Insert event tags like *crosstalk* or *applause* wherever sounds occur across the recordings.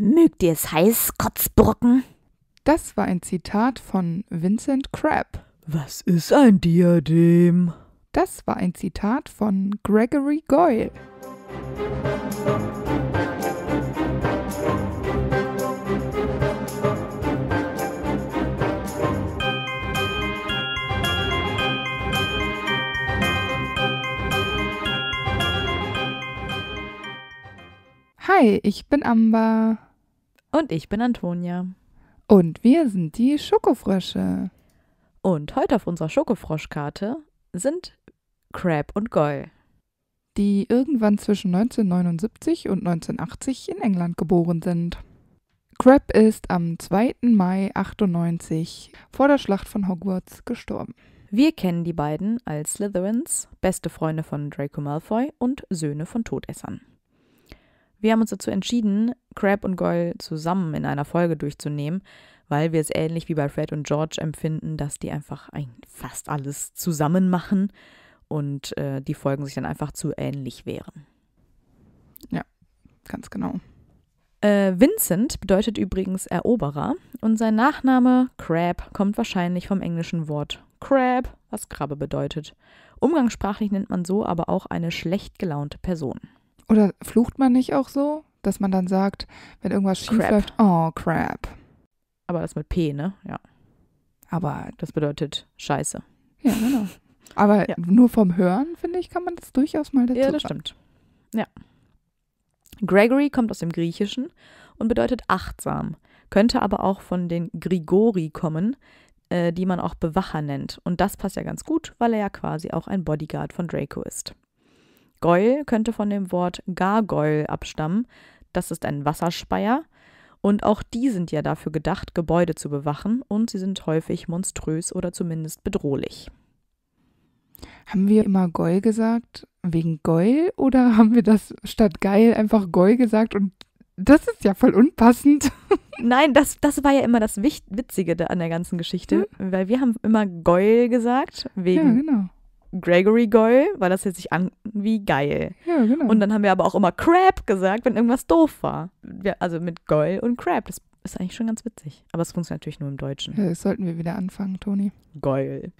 Mögt ihr es heiß, Kotzbrocken? Das war ein Zitat von Vincent Crabb. Was ist ein Diadem? Das war ein Zitat von Gregory Goyle. Hi, ich bin Amber. Und ich bin Antonia. Und wir sind die Schokofrösche. Und heute auf unserer Schokofroschkarte sind Crab und Goll. Die irgendwann zwischen 1979 und 1980 in England geboren sind. Crab ist am 2. Mai 98 vor der Schlacht von Hogwarts gestorben. Wir kennen die beiden als Slytherins, beste Freunde von Draco Malfoy und Söhne von Todessern. Wir haben uns dazu entschieden, Crab und Goyle zusammen in einer Folge durchzunehmen, weil wir es ähnlich wie bei Fred und George empfinden, dass die einfach ein, fast alles zusammen machen und äh, die Folgen sich dann einfach zu ähnlich wären. Ja, ganz genau. Äh, Vincent bedeutet übrigens Eroberer und sein Nachname Crab kommt wahrscheinlich vom englischen Wort Crab, was Krabbe bedeutet. Umgangssprachlich nennt man so aber auch eine schlecht gelaunte Person. Oder flucht man nicht auch so, dass man dann sagt, wenn irgendwas schief läuft, oh crap. Aber das mit P, ne? Ja. Aber das bedeutet Scheiße. Ja, genau. Aber ja. nur vom Hören, finde ich, kann man das durchaus mal dazu Ja, das stimmt. Ja. Gregory kommt aus dem Griechischen und bedeutet achtsam, könnte aber auch von den Grigori kommen, äh, die man auch Bewacher nennt. Und das passt ja ganz gut, weil er ja quasi auch ein Bodyguard von Draco ist. Goil könnte von dem Wort Gargoyle abstammen. Das ist ein Wasserspeier. Und auch die sind ja dafür gedacht, Gebäude zu bewachen und sie sind häufig monströs oder zumindest bedrohlich. Haben wir immer Goll gesagt wegen Goll oder *laughs* haben wir das statt geil einfach Goll gesagt und das ist ja voll unpassend. *laughs* Nein, das, das war ja immer das Witzige an der ganzen Geschichte, hm? weil wir haben immer Goll gesagt wegen ja, genau. Gregory Goyle, weil das jetzt sich an wie geil. Ja, genau. Und dann haben wir aber auch immer Crap gesagt, wenn irgendwas doof war. Wir, also mit Goyle und Crap. Das ist eigentlich schon ganz witzig. Aber es funktioniert natürlich nur im Deutschen. Ja, das sollten wir wieder anfangen, Toni. Goyle.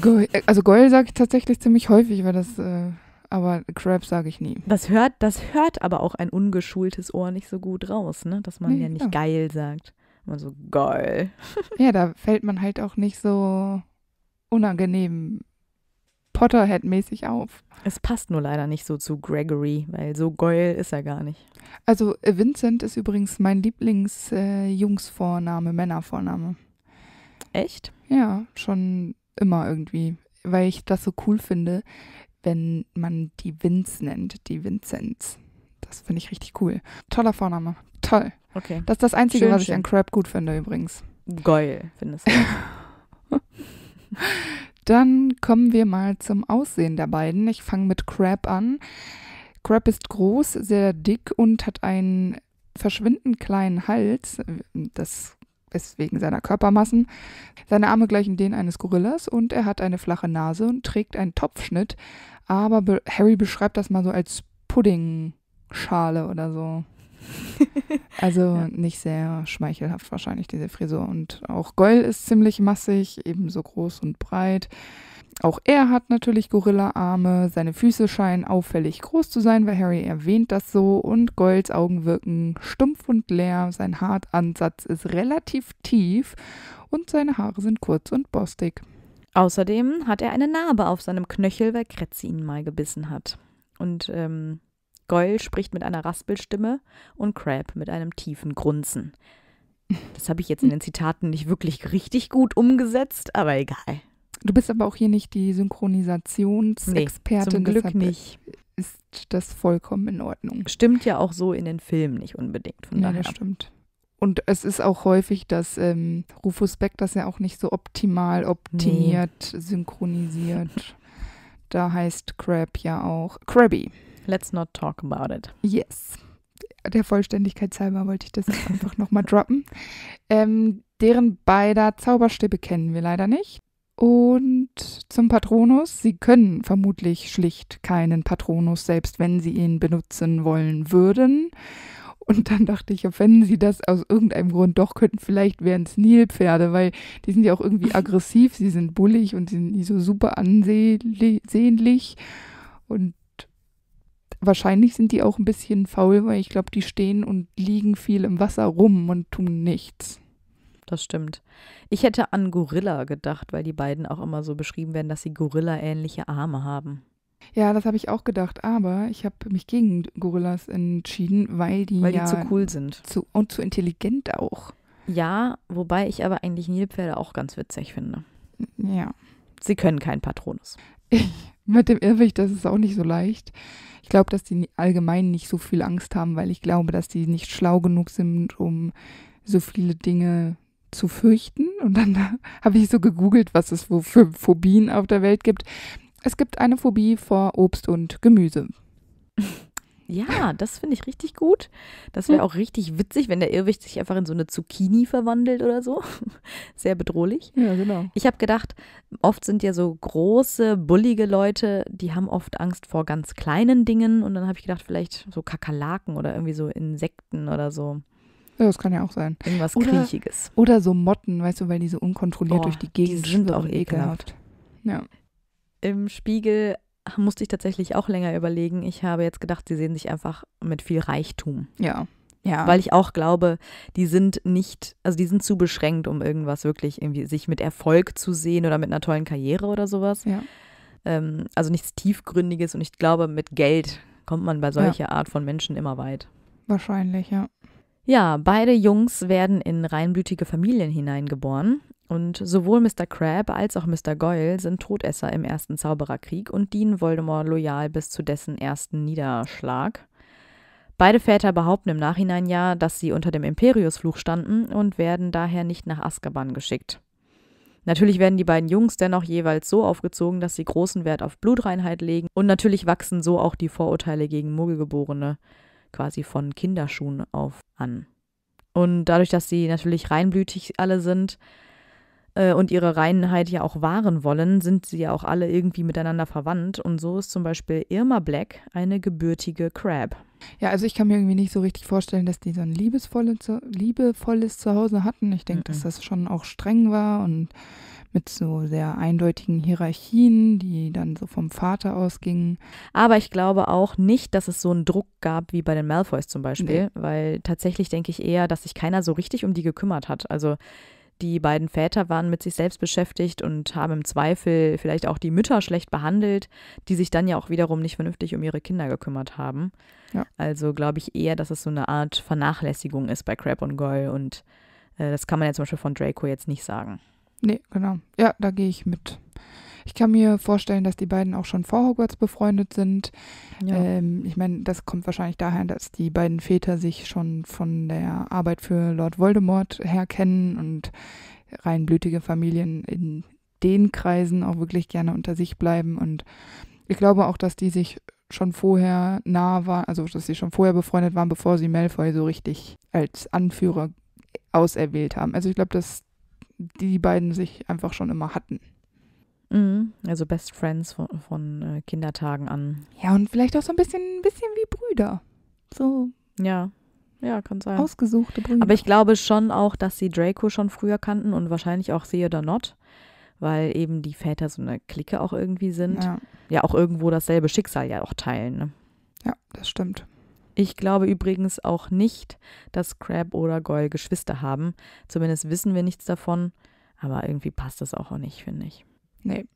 Goyle äh, also Goyle sage ich tatsächlich ziemlich häufig, weil das. Äh, aber Crap sage ich nie. Das hört, das hört aber auch ein ungeschultes Ohr nicht so gut raus, ne? Dass man nee, ja nicht ja. geil sagt. Man so geil. *laughs* ja, da fällt man halt auch nicht so unangenehm Potterhead-mäßig auf. Es passt nur leider nicht so zu Gregory, weil so geil ist er gar nicht. Also äh, Vincent ist übrigens mein Lieblings-Jungsvorname, äh, Männervorname. Echt? Ja, schon immer irgendwie, weil ich das so cool finde, wenn man die Vince nennt, die Vincents. Das finde ich richtig cool. Toller Vorname, toll. Okay. Das ist das Einzige, schön, was schön. ich an Crab gut finde übrigens. Geil, findest du. *laughs* *laughs* Dann kommen wir mal zum Aussehen der beiden. Ich fange mit Crab an. Crab ist groß, sehr dick und hat einen verschwindend kleinen Hals. Das ist wegen seiner Körpermassen. Seine Arme gleichen denen eines Gorillas und er hat eine flache Nase und trägt einen Topfschnitt. Aber Harry beschreibt das mal so als Puddingschale oder so. *laughs* Also ja. nicht sehr schmeichelhaft wahrscheinlich diese Frisur. Und auch Goll ist ziemlich massig, ebenso groß und breit. Auch er hat natürlich Gorilla-Arme, seine Füße scheinen auffällig groß zu sein, weil Harry erwähnt das so und Golds Augen wirken stumpf und leer, sein Hartansatz ist relativ tief und seine Haare sind kurz und borstig. Außerdem hat er eine Narbe auf seinem Knöchel, weil Kretzi ihn mal gebissen hat. Und ähm, Goll spricht mit einer Raspelstimme und Crab mit einem tiefen Grunzen. Das habe ich jetzt in den Zitaten nicht wirklich richtig gut umgesetzt, aber egal. Du bist aber auch hier nicht die Synchronisationsexpertin. Nee, zum Glück nicht. Ist das vollkommen in Ordnung. Stimmt ja auch so in den Filmen nicht unbedingt. Von ja, daher. das stimmt. Und es ist auch häufig, dass ähm, Rufus Beck das ja auch nicht so optimal optimiert, nee. synchronisiert. *laughs* da heißt Crab ja auch Krabby. Let's not talk about it. Yes. Der Vollständigkeit halber wollte ich das einfach nochmal droppen. Ähm, deren beider Zauberstäbe kennen wir leider nicht. Und zum Patronus, sie können vermutlich schlicht keinen Patronus, selbst wenn sie ihn benutzen wollen würden. Und dann dachte ich, wenn sie das aus irgendeinem Grund doch könnten, vielleicht wären es Nilpferde, weil die sind ja auch irgendwie *laughs* aggressiv, sie sind bullig und sie sind nicht so super ansehnlich. Und wahrscheinlich sind die auch ein bisschen faul, weil ich glaube, die stehen und liegen viel im Wasser rum und tun nichts. Das stimmt. Ich hätte an Gorilla gedacht, weil die beiden auch immer so beschrieben werden, dass sie Gorilla-ähnliche Arme haben. Ja, das habe ich auch gedacht, aber ich habe mich gegen Gorillas entschieden, weil die, weil die ja zu cool sind. Zu, und zu intelligent auch. Ja, wobei ich aber eigentlich Nilpferde auch ganz witzig finde. Ja. Sie können kein Patronus. Ich *laughs* Mit dem Irrwicht, das ist auch nicht so leicht. Ich glaube, dass die allgemein nicht so viel Angst haben, weil ich glaube, dass die nicht schlau genug sind, um so viele Dinge zu fürchten. Und dann *laughs* habe ich so gegoogelt, was es für Phobien auf der Welt gibt. Es gibt eine Phobie vor Obst und Gemüse. *laughs* Ja, das finde ich richtig gut. Das wäre hm. auch richtig witzig, wenn der Irrwicht sich einfach in so eine Zucchini verwandelt oder so. *laughs* Sehr bedrohlich. Ja, genau. Ich habe gedacht, oft sind ja so große, bullige Leute, die haben oft Angst vor ganz kleinen Dingen. Und dann habe ich gedacht, vielleicht so Kakerlaken oder irgendwie so Insekten oder so. Ja, das kann ja auch sein. Irgendwas oder, Kriechiges. Oder so Motten, weißt du, weil die so unkontrolliert oh, durch die Gegend die sind auch ekelhaft. ekelhaft. Ja. Im Spiegel musste ich tatsächlich auch länger überlegen. Ich habe jetzt gedacht, sie sehen sich einfach mit viel Reichtum. Ja. Ja. Weil ich auch glaube, die sind nicht, also die sind zu beschränkt, um irgendwas wirklich irgendwie sich mit Erfolg zu sehen oder mit einer tollen Karriere oder sowas. Ja. Ähm, also nichts Tiefgründiges und ich glaube, mit Geld kommt man bei solcher ja. Art von Menschen immer weit. Wahrscheinlich, ja. Ja, beide Jungs werden in reinblütige Familien hineingeboren. Und sowohl Mr. Crab als auch Mr. Goyle sind Todesser im ersten Zaubererkrieg und dienen Voldemort loyal bis zu dessen ersten Niederschlag. Beide Väter behaupten im Nachhinein ja, dass sie unter dem Imperiusfluch standen und werden daher nicht nach Azkaban geschickt. Natürlich werden die beiden Jungs dennoch jeweils so aufgezogen, dass sie großen Wert auf Blutreinheit legen und natürlich wachsen so auch die Vorurteile gegen Muggelgeborene quasi von Kinderschuhen auf an. Und dadurch, dass sie natürlich reinblütig alle sind, äh, und ihre Reinheit ja auch wahren wollen, sind sie ja auch alle irgendwie miteinander verwandt. Und so ist zum Beispiel Irma Black eine gebürtige Crab. Ja, also ich kann mir irgendwie nicht so richtig vorstellen, dass die so ein liebevolle, liebevolles Zuhause hatten. Ich denke, mhm. dass das schon auch streng war und mit so sehr eindeutigen Hierarchien, die dann so vom Vater ausgingen. Aber ich glaube auch nicht, dass es so einen Druck gab wie bei den Malfoys zum Beispiel, nee. weil tatsächlich denke ich eher, dass sich keiner so richtig um die gekümmert hat. Also die beiden Väter waren mit sich selbst beschäftigt und haben im Zweifel vielleicht auch die Mütter schlecht behandelt, die sich dann ja auch wiederum nicht vernünftig um ihre Kinder gekümmert haben. Ja. Also glaube ich eher, dass es so eine Art Vernachlässigung ist bei Crab und Goyle und äh, das kann man ja zum Beispiel von Draco jetzt nicht sagen. Nee, genau. Ja, da gehe ich mit. Ich kann mir vorstellen, dass die beiden auch schon vor Hogwarts befreundet sind. Ja. Ähm, ich meine, das kommt wahrscheinlich daher, dass die beiden Väter sich schon von der Arbeit für Lord Voldemort her kennen und reinblütige Familien in den Kreisen auch wirklich gerne unter sich bleiben. Und ich glaube auch, dass die sich schon vorher nah waren, also dass sie schon vorher befreundet waren, bevor sie Malfoy so richtig als Anführer auserwählt haben. Also ich glaube, dass die beiden sich einfach schon immer hatten. Mhm. Also Best Friends von, von, äh, Kindertagen an. Ja, und vielleicht auch so ein bisschen, ein bisschen wie Brüder. So. Ja. Ja, kann sein. Ausgesuchte Brüder. Aber ich glaube schon auch, dass sie Draco schon früher kannten und wahrscheinlich auch oder Not, weil eben die Väter so eine Clique auch irgendwie sind. Ja, ja auch irgendwo dasselbe Schicksal ja auch teilen. Ne? Ja, das stimmt. Ich glaube übrigens auch nicht, dass Crab oder Goyle Geschwister haben. Zumindest wissen wir nichts davon. Aber irgendwie passt das auch, auch nicht, finde ich. Nee.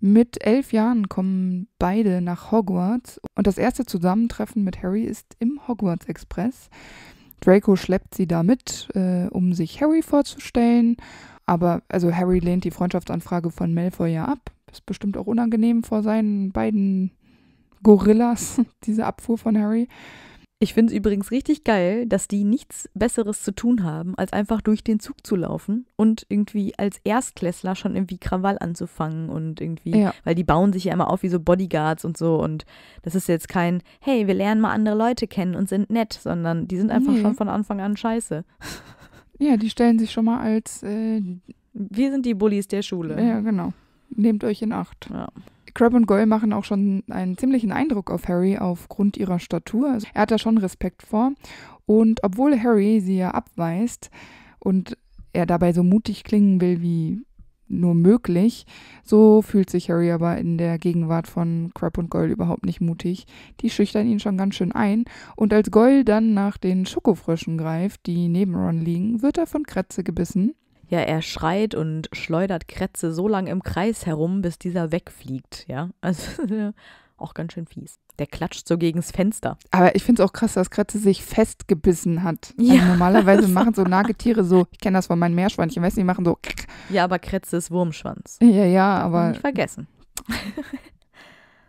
Mit elf Jahren kommen beide nach Hogwarts und das erste Zusammentreffen mit Harry ist im Hogwarts Express. Draco schleppt sie da mit, äh, um sich Harry vorzustellen, aber also Harry lehnt die Freundschaftsanfrage von Malfoy ja ab. Ist bestimmt auch unangenehm vor seinen beiden Gorillas, *laughs* diese Abfuhr von Harry. Ich finde es übrigens richtig geil, dass die nichts Besseres zu tun haben, als einfach durch den Zug zu laufen und irgendwie als Erstklässler schon irgendwie Krawall anzufangen und irgendwie, ja. weil die bauen sich ja immer auf wie so Bodyguards und so und das ist jetzt kein, hey, wir lernen mal andere Leute kennen und sind nett, sondern die sind einfach nee. schon von Anfang an scheiße. Ja, die stellen sich schon mal als äh, Wir sind die Bullies der Schule. Ja, genau. Nehmt euch in Acht. Ja. Crab und Goyle machen auch schon einen ziemlichen Eindruck auf Harry aufgrund ihrer Statur. Also, er hat da schon Respekt vor. Und obwohl Harry sie ja abweist und er dabei so mutig klingen will wie nur möglich, so fühlt sich Harry aber in der Gegenwart von Crab und Goyle überhaupt nicht mutig. Die schüchtern ihn schon ganz schön ein. Und als Goyle dann nach den Schokofröschen greift, die neben Ron liegen, wird er von Kretze gebissen. Ja, er schreit und schleudert Kretze so lange im Kreis herum, bis dieser wegfliegt, ja. Also *laughs* auch ganz schön fies. Der klatscht so gegens Fenster. Aber ich finde es auch krass, dass Kratze sich festgebissen hat. Also ja. Also *laughs* normalerweise machen so Nagetiere so, ich kenne das von meinem Meerschweinchen, weiß nicht, machen so. *laughs* Ja, aber Kratze ist Wurmschwanz. Ja, ja, aber. Nicht vergessen.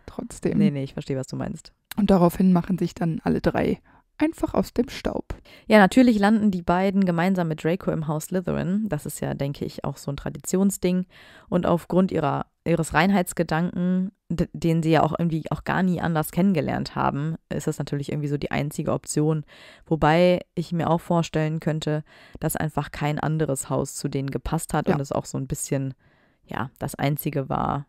Trotzdem. Nee, nee, ich verstehe, was du meinst. Und daraufhin machen sich dann alle drei einfach aus dem Staub. Ja, natürlich landen die beiden gemeinsam mit Draco im Haus Slytherin. Das ist ja, denke ich, auch so ein Traditionsding. Und aufgrund ihrer, ihres Reinheitsgedanken, den sie ja auch irgendwie auch gar nie anders kennengelernt haben, ist das natürlich irgendwie so die einzige Option. Wobei ich mir auch vorstellen könnte, dass einfach kein anderes Haus zu denen gepasst hat ja. und es auch so ein bisschen, ja, das einzige war,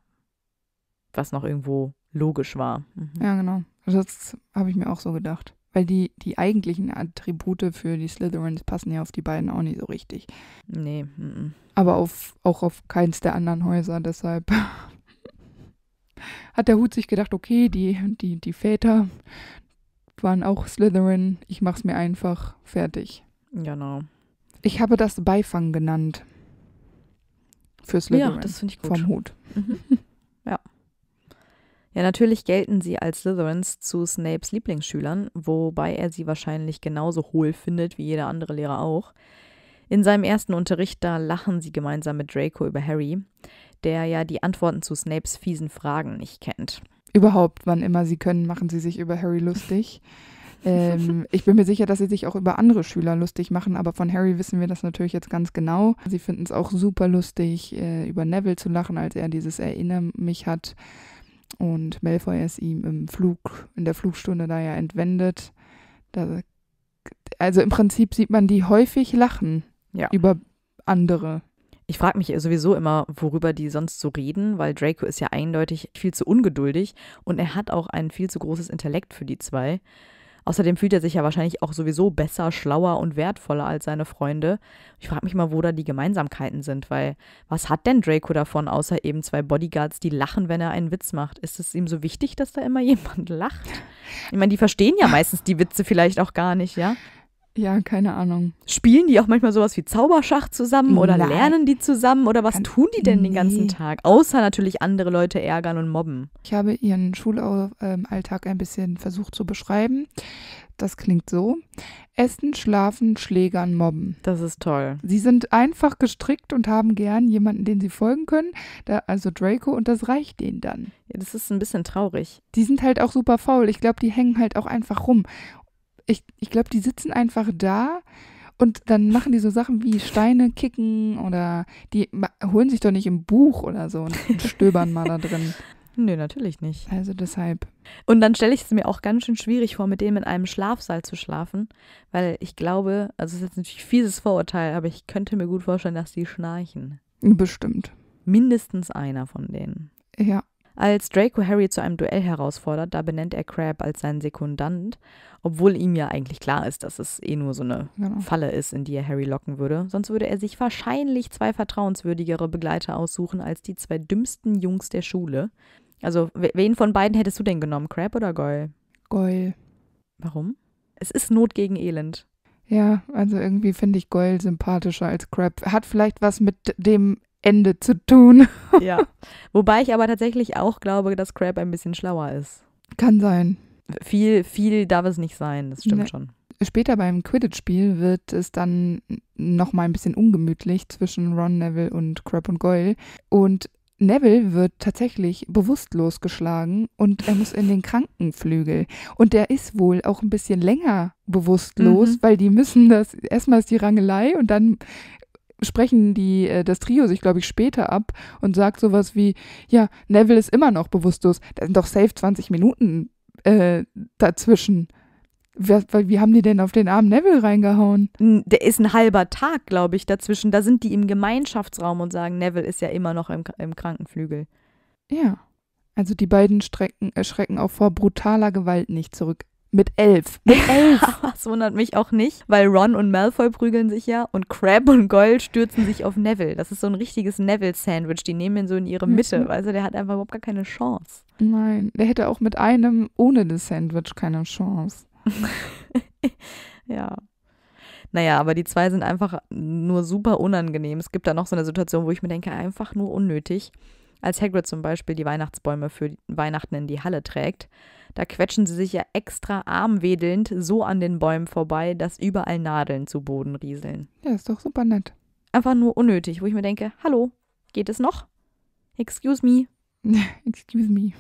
was noch irgendwo logisch war. Mhm. Ja, genau. Also das habe ich mir auch so gedacht. Weil die, die eigentlichen Attribute für die Slytherins passen ja auf die beiden auch nicht so richtig. Nee. M -m. Aber auf, auch auf keins der anderen Häuser, deshalb *laughs* hat der Hut sich gedacht, okay, die, die, die Väter waren auch Slytherin, ich mach's mir einfach fertig. Genau. Ich habe das Beifang genannt. Für Slytherin. Ja, das finde ich gut. Vom Hut. Mhm. *laughs* Ja, natürlich gelten sie als Slytherins zu Snapes Lieblingsschülern, wobei er sie wahrscheinlich genauso hohl findet wie jeder andere Lehrer auch. In seinem ersten Unterricht da lachen sie gemeinsam mit Draco über Harry, der ja die Antworten zu Snapes fiesen Fragen nicht kennt. Überhaupt, wann immer sie können, machen sie sich über Harry lustig. *laughs* ähm, ich bin mir sicher, dass sie sich auch über andere Schüler lustig machen, aber von Harry wissen wir das natürlich jetzt ganz genau. Sie finden es auch super lustig, äh, über Neville zu lachen, als er dieses Erinnern mich hat. Und Malfoy ist ihm im Flug, in der Flugstunde da ja entwendet. Da, also im Prinzip sieht man die häufig lachen ja. über andere. Ich frage mich sowieso immer, worüber die sonst so reden, weil Draco ist ja eindeutig viel zu ungeduldig und er hat auch ein viel zu großes Intellekt für die zwei. Außerdem fühlt er sich ja wahrscheinlich auch sowieso besser, schlauer und wertvoller als seine Freunde. Ich frage mich mal, wo da die Gemeinsamkeiten sind, weil was hat denn Draco davon, außer eben zwei Bodyguards, die lachen, wenn er einen Witz macht? Ist es ihm so wichtig, dass da immer *laughs* jemand lacht? Ich meine, die verstehen ja meistens die Witze vielleicht auch gar nicht, ja? Ja, keine Ahnung. Spielen die auch manchmal sowas wie Zauberschach zusammen oder lernen die zusammen oder was Kann, tun die denn den ganzen Tag? Außer natürlich andere Leute ärgern und mobben. Ich habe ihren Schulalltag ähm, ein bisschen versucht zu beschreiben. Das klingt so. Essen, schlafen, schlägern, mobben. Das ist toll. Sie sind einfach gestrickt und haben gern jemanden, den sie folgen können, da, also Draco, und das reicht denen dann. Ja, das ist ein bisschen traurig. Die sind halt auch super faul. Ich glaube, die hängen halt auch einfach rum ich, ich glaube, die sitzen einfach da und dann machen die so Sachen wie Steine kicken oder die holen sich doch nicht im Buch oder so und, und stöbern mal da drin. *laughs* Nö, natürlich nicht. Also deshalb. Und dann stelle ich es mir auch ganz schön schwierig vor, mit denen in einem Schlafsaal zu schlafen, weil ich glaube, also es ist jetzt natürlich fieses Vorurteil, aber ich könnte mir gut vorstellen, dass die schnarchen. Bestimmt. Mindestens einer von denen. Ja, als Draco Harry zu einem Duell herausfordert, da benennt er Crab als seinen Sekundant, obwohl ihm ja eigentlich klar ist, dass es eh nur so eine genau. Falle ist, in die er Harry locken würde. Sonst würde er sich wahrscheinlich zwei vertrauenswürdigere Begleiter aussuchen als die zwei dümmsten Jungs der Schule. Also, wen von beiden hättest du denn genommen, Crab oder Goyle? Goyle. Warum? Es ist Not gegen Elend. Ja, also irgendwie finde ich Goyle sympathischer als Crab. Hat vielleicht was mit dem Ende zu tun. *laughs* ja. Wobei ich aber tatsächlich auch glaube, dass Crab ein bisschen schlauer ist. Kann sein. Viel, viel darf es nicht sein, das stimmt nee. schon. Später beim Quidditch-Spiel wird es dann nochmal ein bisschen ungemütlich zwischen Ron Neville und Crab und Goyle. Und Neville wird tatsächlich bewusstlos geschlagen und er muss in den *laughs* Krankenflügel. Und der ist wohl auch ein bisschen länger bewusstlos, mhm. weil die müssen das, erstmal ist die Rangelei und dann sprechen die, äh, das Trio sich, glaube ich, später ab und sagt sowas wie, ja, Neville ist immer noch bewusstlos. Da sind doch safe 20 Minuten äh, dazwischen. Wie, wie haben die denn auf den armen Neville reingehauen? Der ist ein halber Tag, glaube ich, dazwischen. Da sind die im Gemeinschaftsraum und sagen, Neville ist ja immer noch im, im Krankenflügel. Ja. Also die beiden Strecken, erschrecken äh, auch vor brutaler Gewalt nicht zurück. Mit elf. Mit elf. *laughs* das wundert mich auch nicht, weil Ron und Malfoy prügeln sich ja und Crab und Gold stürzen sich auf Neville. Das ist so ein richtiges Neville-Sandwich. Die nehmen ihn so in ihre mhm. Mitte. Mhm. Also der hat einfach überhaupt gar keine Chance. Nein, der hätte auch mit einem ohne das Sandwich keine Chance. *laughs* ja. Naja, aber die zwei sind einfach nur super unangenehm. Es gibt da noch so eine Situation, wo ich mir denke, einfach nur unnötig. Als Hagrid zum Beispiel die Weihnachtsbäume für Weihnachten in die Halle trägt da quetschen sie sich ja extra armwedelnd so an den Bäumen vorbei, dass überall Nadeln zu Boden rieseln. Ja, ist doch super nett. Einfach nur unnötig, wo ich mir denke, hallo, geht es noch? Excuse me. *laughs* Excuse me.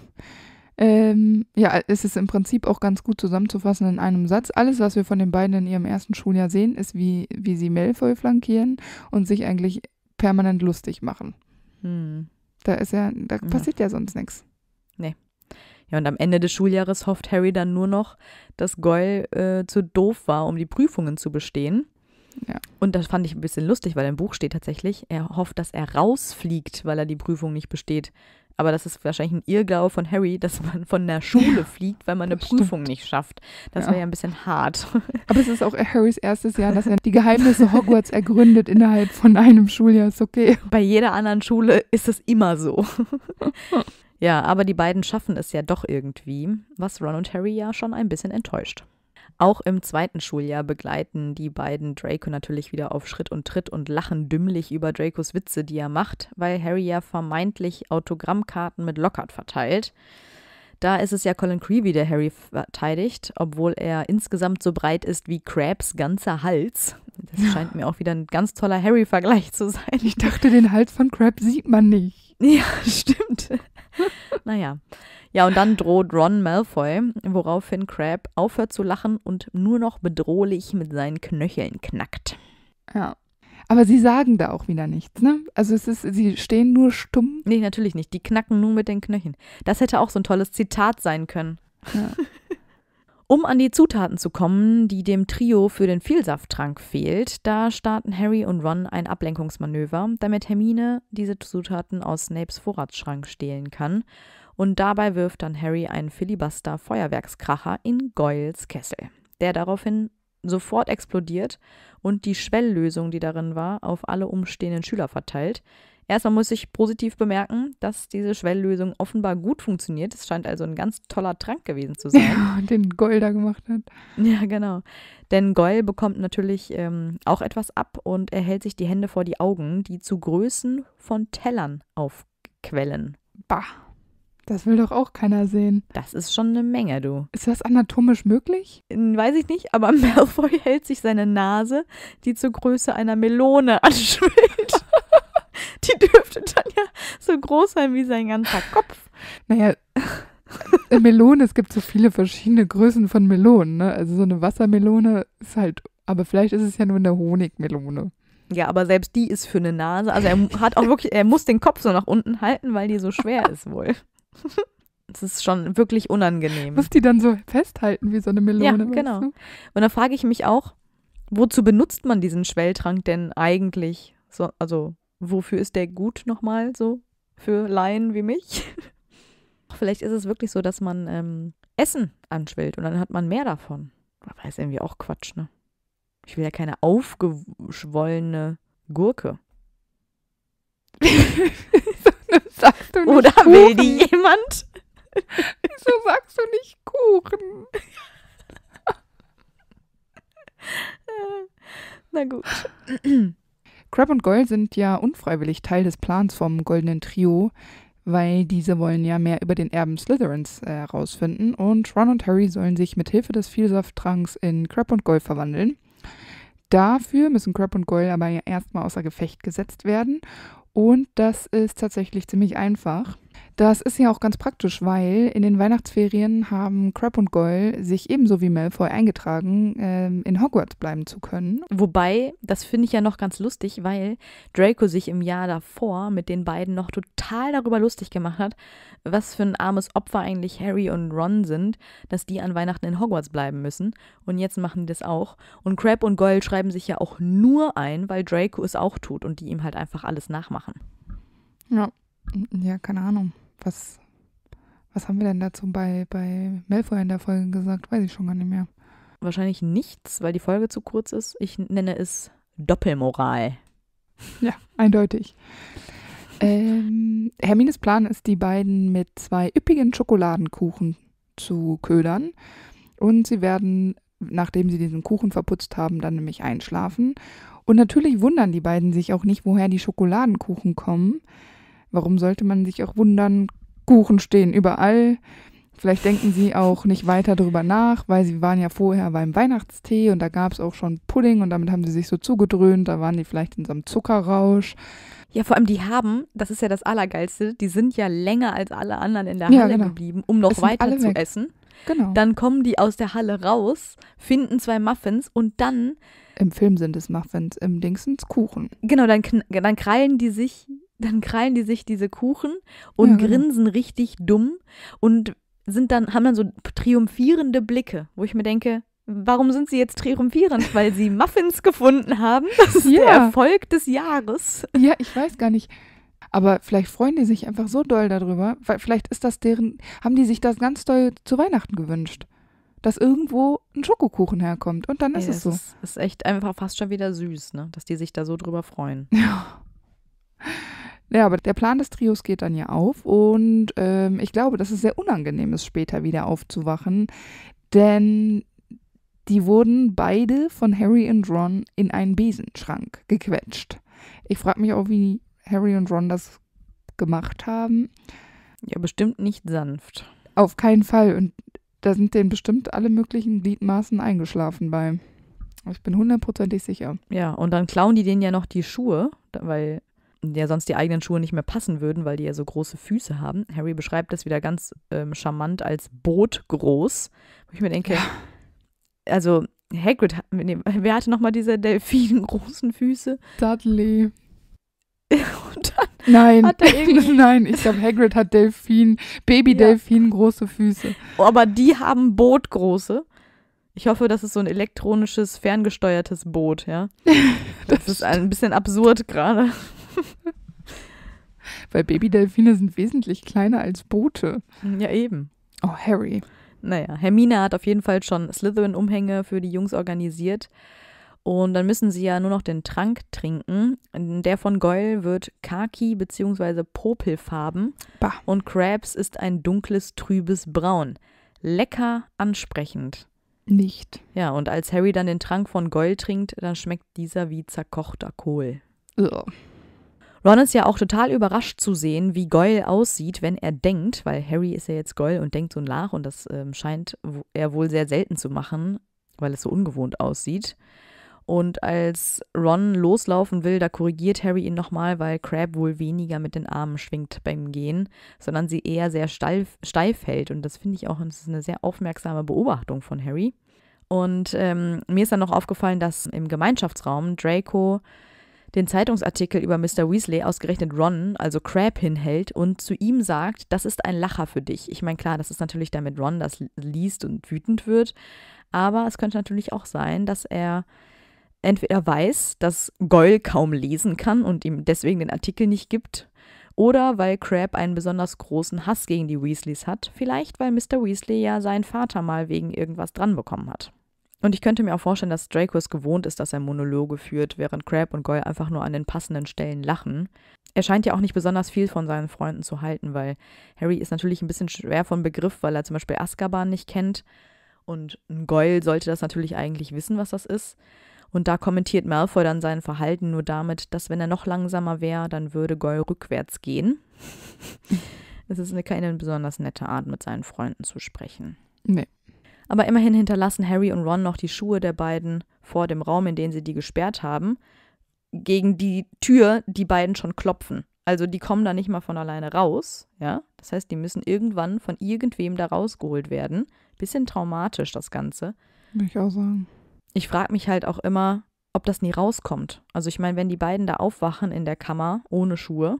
Ähm, ja, es ist im Prinzip auch ganz gut zusammenzufassen in einem Satz. Alles, was wir von den beiden in ihrem ersten Schuljahr sehen, ist, wie, wie sie Malfoy flankieren und sich eigentlich permanent lustig machen. Hm. Da ist ja, da ja. passiert ja sonst nichts. Nee. Ja, und am Ende des Schuljahres hofft Harry dann nur noch, dass Goyle äh, zu doof war, um die Prüfungen zu bestehen. Ja. Und das fand ich ein bisschen lustig, weil im Buch steht tatsächlich, er hofft, dass er rausfliegt, weil er die Prüfung nicht besteht. Aber das ist wahrscheinlich ein Irrglaube von Harry, *laughs* dass man von der Schule fliegt, weil man eine Stimmt. Prüfung nicht schafft. Das ja. wäre ja ein bisschen hart. *laughs* Aber es ist auch Harrys erstes Jahr, dass er die Geheimnisse Hogwarts ergründet innerhalb von einem Schuljahr. Ist okay. Bei jeder anderen Schule ist es immer so. *laughs* Ja, aber die beiden schaffen es ja doch irgendwie, was Ron und Harry ja schon ein bisschen enttäuscht. Auch im zweiten Schuljahr begleiten die beiden Draco natürlich wieder auf Schritt und Tritt und lachen dümmlich über Dracos Witze, die er macht, weil Harry ja vermeintlich Autogrammkarten mit Lockhart verteilt. Da ist es ja Colin Creevy, der Harry verteidigt, obwohl er insgesamt so breit ist wie Crabs ganzer Hals. Das scheint mir auch wieder ein ganz toller Harry-Vergleich zu sein. Ich dachte, den Hals von Crab sieht man nicht. Ja, *laughs* stimmt. naja. Ja, und dann droht Ron Malfoy, woraufhin Crab aufhört zu lachen und nur noch bedrohlich mit seinen Knöcheln knackt. Ja. Aber sie sagen da auch wieder nichts, ne? Also es ist, sie stehen nur stumm. Nee, natürlich nicht. Die knacken nur mit den Knöcheln. Das hätte auch so ein tolles Zitat sein können. Ja. *laughs* Um an die Zutaten zu kommen, die dem Trio für den Vielsafttrank fehlt, da starten Harry und Ron ein Ablenkungsmanöver, damit Hermine diese Zutaten aus Snapes Vorratsschrank stehlen kann. Und dabei wirft dann Harry einen Filibuster-Feuerwerkskracher in Goyles Kessel, der daraufhin sofort explodiert und die Schwelllösung, die darin war, auf alle umstehenden Schüler verteilt, Erstmal muss ich positiv bemerken, dass diese Schwelllösung offenbar gut funktioniert. Es scheint also ein ganz toller Trank gewesen zu *laughs* sein. Ja, den Goll da gemacht hat. Ja, genau. Denn Goll bekommt natürlich ähm, auch etwas ab und er hält sich die Hände vor die Augen, die zu Größen von Tellern aufquellen. Bah. Das will doch auch keiner sehen. Das ist schon eine Menge, du. Ist das anatomisch möglich? Hm, weiß ich nicht, aber *laughs* Malfoy hält sich seine Nase, die zur Größe einer Melone *laughs* anschwillt. *laughs* Die dürfte dann ja so groß sein wie sein ganzer Kopf. Naja, *laughs* Melone, es gibt so viele verschiedene Größen von Melonen. Ne? Also so eine Wassermelone ist halt, aber vielleicht ist es ja nur eine Honigmelone. Ja, aber selbst die ist für eine Nase. Also er hat auch wirklich, er muss den Kopf so nach unten halten, weil die so schwer ist wohl. *laughs* Das ist schon wirklich unangenehm. Muss die dann so festhalten wie so eine Melone. Ja, genau. Und da frage ich mich auch, wozu benutzt man diesen Schwelltrank denn eigentlich? So, also wofür ist der gut nochmal so für Laien wie mich? *laughs* Vielleicht ist es wirklich so, dass man ähm, Essen anschwillt und dann hat man mehr davon. Aber ist irgendwie auch Quatsch, ne? Ich will ja keine aufgeschwollene Gurke. *laughs* sagst du nicht Oder Kuchen? will die jemand? *laughs* Wieso sagst du nicht Kuchen? Na gut. *clears throat* Crab und Gold sind ja unfreiwillig Teil des Plans vom Goldenen Trio, weil diese wollen ja mehr über den Erben Slytherins herausfinden äh, und Ron und Harry sollen sich mit Hilfe des Vielsafttranks in Crab und Gold verwandeln. Dafür müssen Crab und Gold aber ja erstmal außer Gefecht gesetzt werden und das ist tatsächlich ziemlich einfach. Das ist ja auch ganz praktisch, weil in den Weihnachtsferien haben Crab und Goyle sich ebenso wie Malfoy eingetragen, ähm, in Hogwarts bleiben zu können. Wobei, das finde ich ja noch ganz lustig, weil Draco sich im Jahr davor mit den beiden noch total darüber lustig gemacht hat, was für ein armes Opfer eigentlich Harry und Ron sind, dass die an Weihnachten in Hogwarts bleiben müssen. Und jetzt machen die das auch. Und Crab und Goyle schreiben sich ja auch nur ein, weil Draco es auch tut und die ihm halt einfach alles nachmachen. Ja, ja, keine Ahnung was, was haben wir denn dazu bei, bei Malfoy in der Folge gesagt? Weiß ich schon gar nicht mehr. Wahrscheinlich nichts, weil die Folge zu kurz ist. Ich nenne es Doppelmoral. Ja, eindeutig. Ähm, Hermines Plan ist, die beiden mit zwei üppigen Schokoladenkuchen zu ködern. Und sie werden, nachdem sie diesen Kuchen verputzt haben, dann nämlich einschlafen. Und natürlich wundern die beiden sich auch nicht, woher die Schokoladenkuchen kommen. Warum sollte man sich auch wundern? Kuchen stehen überall. Vielleicht denken sie auch nicht weiter darüber nach, weil sie waren ja vorher beim Weihnachtstee und da gab es auch schon Pudding und damit haben sie sich so zugedröhnt, da waren die vielleicht in so einem Zuckerrausch. Ja, vor allem die haben, das ist ja das Allergeilste, die sind ja länger als alle anderen in der ja, Halle genau. geblieben, um noch es weiter zu weg. essen. Genau. Dann kommen die aus der Halle raus, finden zwei Muffins und dann. Im Film sind es Muffins, im Dingsens Kuchen. Genau, dann, dann krallen die sich dann krallen die sich diese Kuchen und ja, genau. grinsen richtig dumm und sind dann, haben dann so triumphierende Blicke, wo ich mir denke, warum sind sie jetzt triumphierend? Weil sie *laughs* Muffins gefunden haben. Das ist ja. der Erfolg des Jahres. Ja, ich weiß gar nicht. Aber vielleicht freuen die sich einfach so doll darüber. Vielleicht ist das deren, haben die sich das ganz doll zu Weihnachten gewünscht dass irgendwo ein Schokokuchen herkommt. Und dann ist Ey, es, es so. Das ist echt einfach fast schon wieder süß, ne? dass die sich da so drüber freuen. Ja. Ja, aber der Plan des Trios geht dann ja auf und ähm, ich glaube, dass es sehr unangenehm ist, später wieder aufzuwachen, denn die wurden beide von Harry und Ron in einen Besenschrank gequetscht. Ich frage mich auch, wie Harry und Ron das gemacht haben. Ja, bestimmt nicht sanft. Auf keinen Fall. Und da sind denen bestimmt alle möglichen Gliedmaßen eingeschlafen bei. Ich bin hundertprozentig sicher. Ja, und dann klauen die denen ja noch die Schuhe, weil ja sonst die eigenen Schuhe nicht mehr passen würden, weil die ja so große Füße haben. Harry beschreibt das wieder ganz ähm, charmant als Boot groß. Wo ich mir denke, ja. also Hagrid, nee, wer hatte nochmal diese delfingroßen Füße? Dudley. *laughs* Und dann Nein, hat er *laughs* nein, ich glaube, Hagrid hat Delfin, Baby-Delfin ja. große Füße. Aber die haben Boot große. Ich hoffe, das ist so ein elektronisches, ferngesteuertes Boot, ja. *laughs* das, das ist ein bisschen absurd gerade. *laughs* Weil Babydelfine sind wesentlich kleiner als Boote. Ja, eben. Oh, Harry. Naja, Hermine hat auf jeden Fall schon Slytherin-Umhänge für die Jungs organisiert. Und dann müssen sie ja nur noch den Trank trinken. Der von Goyle wird Kaki bzw. popelfarben. Bah. Und Krabs ist ein dunkles, trübes Braun. Lecker ansprechend. Nicht. Ja, und als Harry dann den Trank von Goyle trinkt, dann schmeckt dieser wie zerkochter Kohl. Ugh. Ron ist ja auch total überrascht zu sehen, wie Goyle aussieht, wenn er denkt, weil Harry ist ja jetzt Goyle und denkt so ein Lach und das ähm, scheint er wohl sehr selten zu machen, weil es so ungewohnt aussieht. Und als Ron loslaufen will, da korrigiert Harry ihn nochmal, weil Crab wohl weniger mit den Armen schwingt beim Gehen, sondern sie eher sehr steif, steif hält. Und das finde ich auch das ist eine sehr aufmerksame Beobachtung von Harry. Und ähm, mir ist dann noch aufgefallen, dass im Gemeinschaftsraum Draco den Zeitungsartikel über Mr. Weasley ausgerechnet Ron, also Crab, hinhält und zu ihm sagt, das ist ein Lacher für dich. Ich meine, klar, das ist natürlich damit Ron das liest und wütend wird, aber es könnte natürlich auch sein, dass er entweder weiß, dass Goyle kaum lesen kann und ihm deswegen den Artikel nicht gibt, oder weil Crab einen besonders großen Hass gegen die Weasleys hat, vielleicht weil Mr. Weasley ja seinen Vater mal wegen irgendwas dran bekommen hat. Und ich könnte mir auch vorstellen, dass Draco es gewohnt ist, dass er Monologe führt, während Crab und Goyle einfach nur an den passenden Stellen lachen. Er scheint ja auch nicht besonders viel von seinen Freunden zu halten, weil Harry ist natürlich ein bisschen schwer von Begriff, weil er zum Beispiel Azkaban nicht kennt. Und ein Goyle sollte das natürlich eigentlich wissen, was das ist. Und da kommentiert Malfoy dann sein Verhalten nur damit, dass wenn er noch langsamer wäre, dann würde Goyle rückwärts gehen. *laughs* es ist eine, keine besonders nette Art, mit seinen Freunden zu sprechen. Nee. Aber immerhin hinterlassen Harry und Ron noch die Schuhe der beiden vor dem Raum, in den sie die gesperrt haben, gegen die Tür, die beiden schon klopfen. Also die kommen da nicht mal von alleine raus, ja. Das heißt, die müssen irgendwann von irgendwem da rausgeholt werden. Bisschen traumatisch das Ganze. Würde ich auch sagen. Ich frage mich halt auch immer, ob das nie rauskommt. Also ich meine, wenn die beiden da aufwachen in der Kammer ohne Schuhe,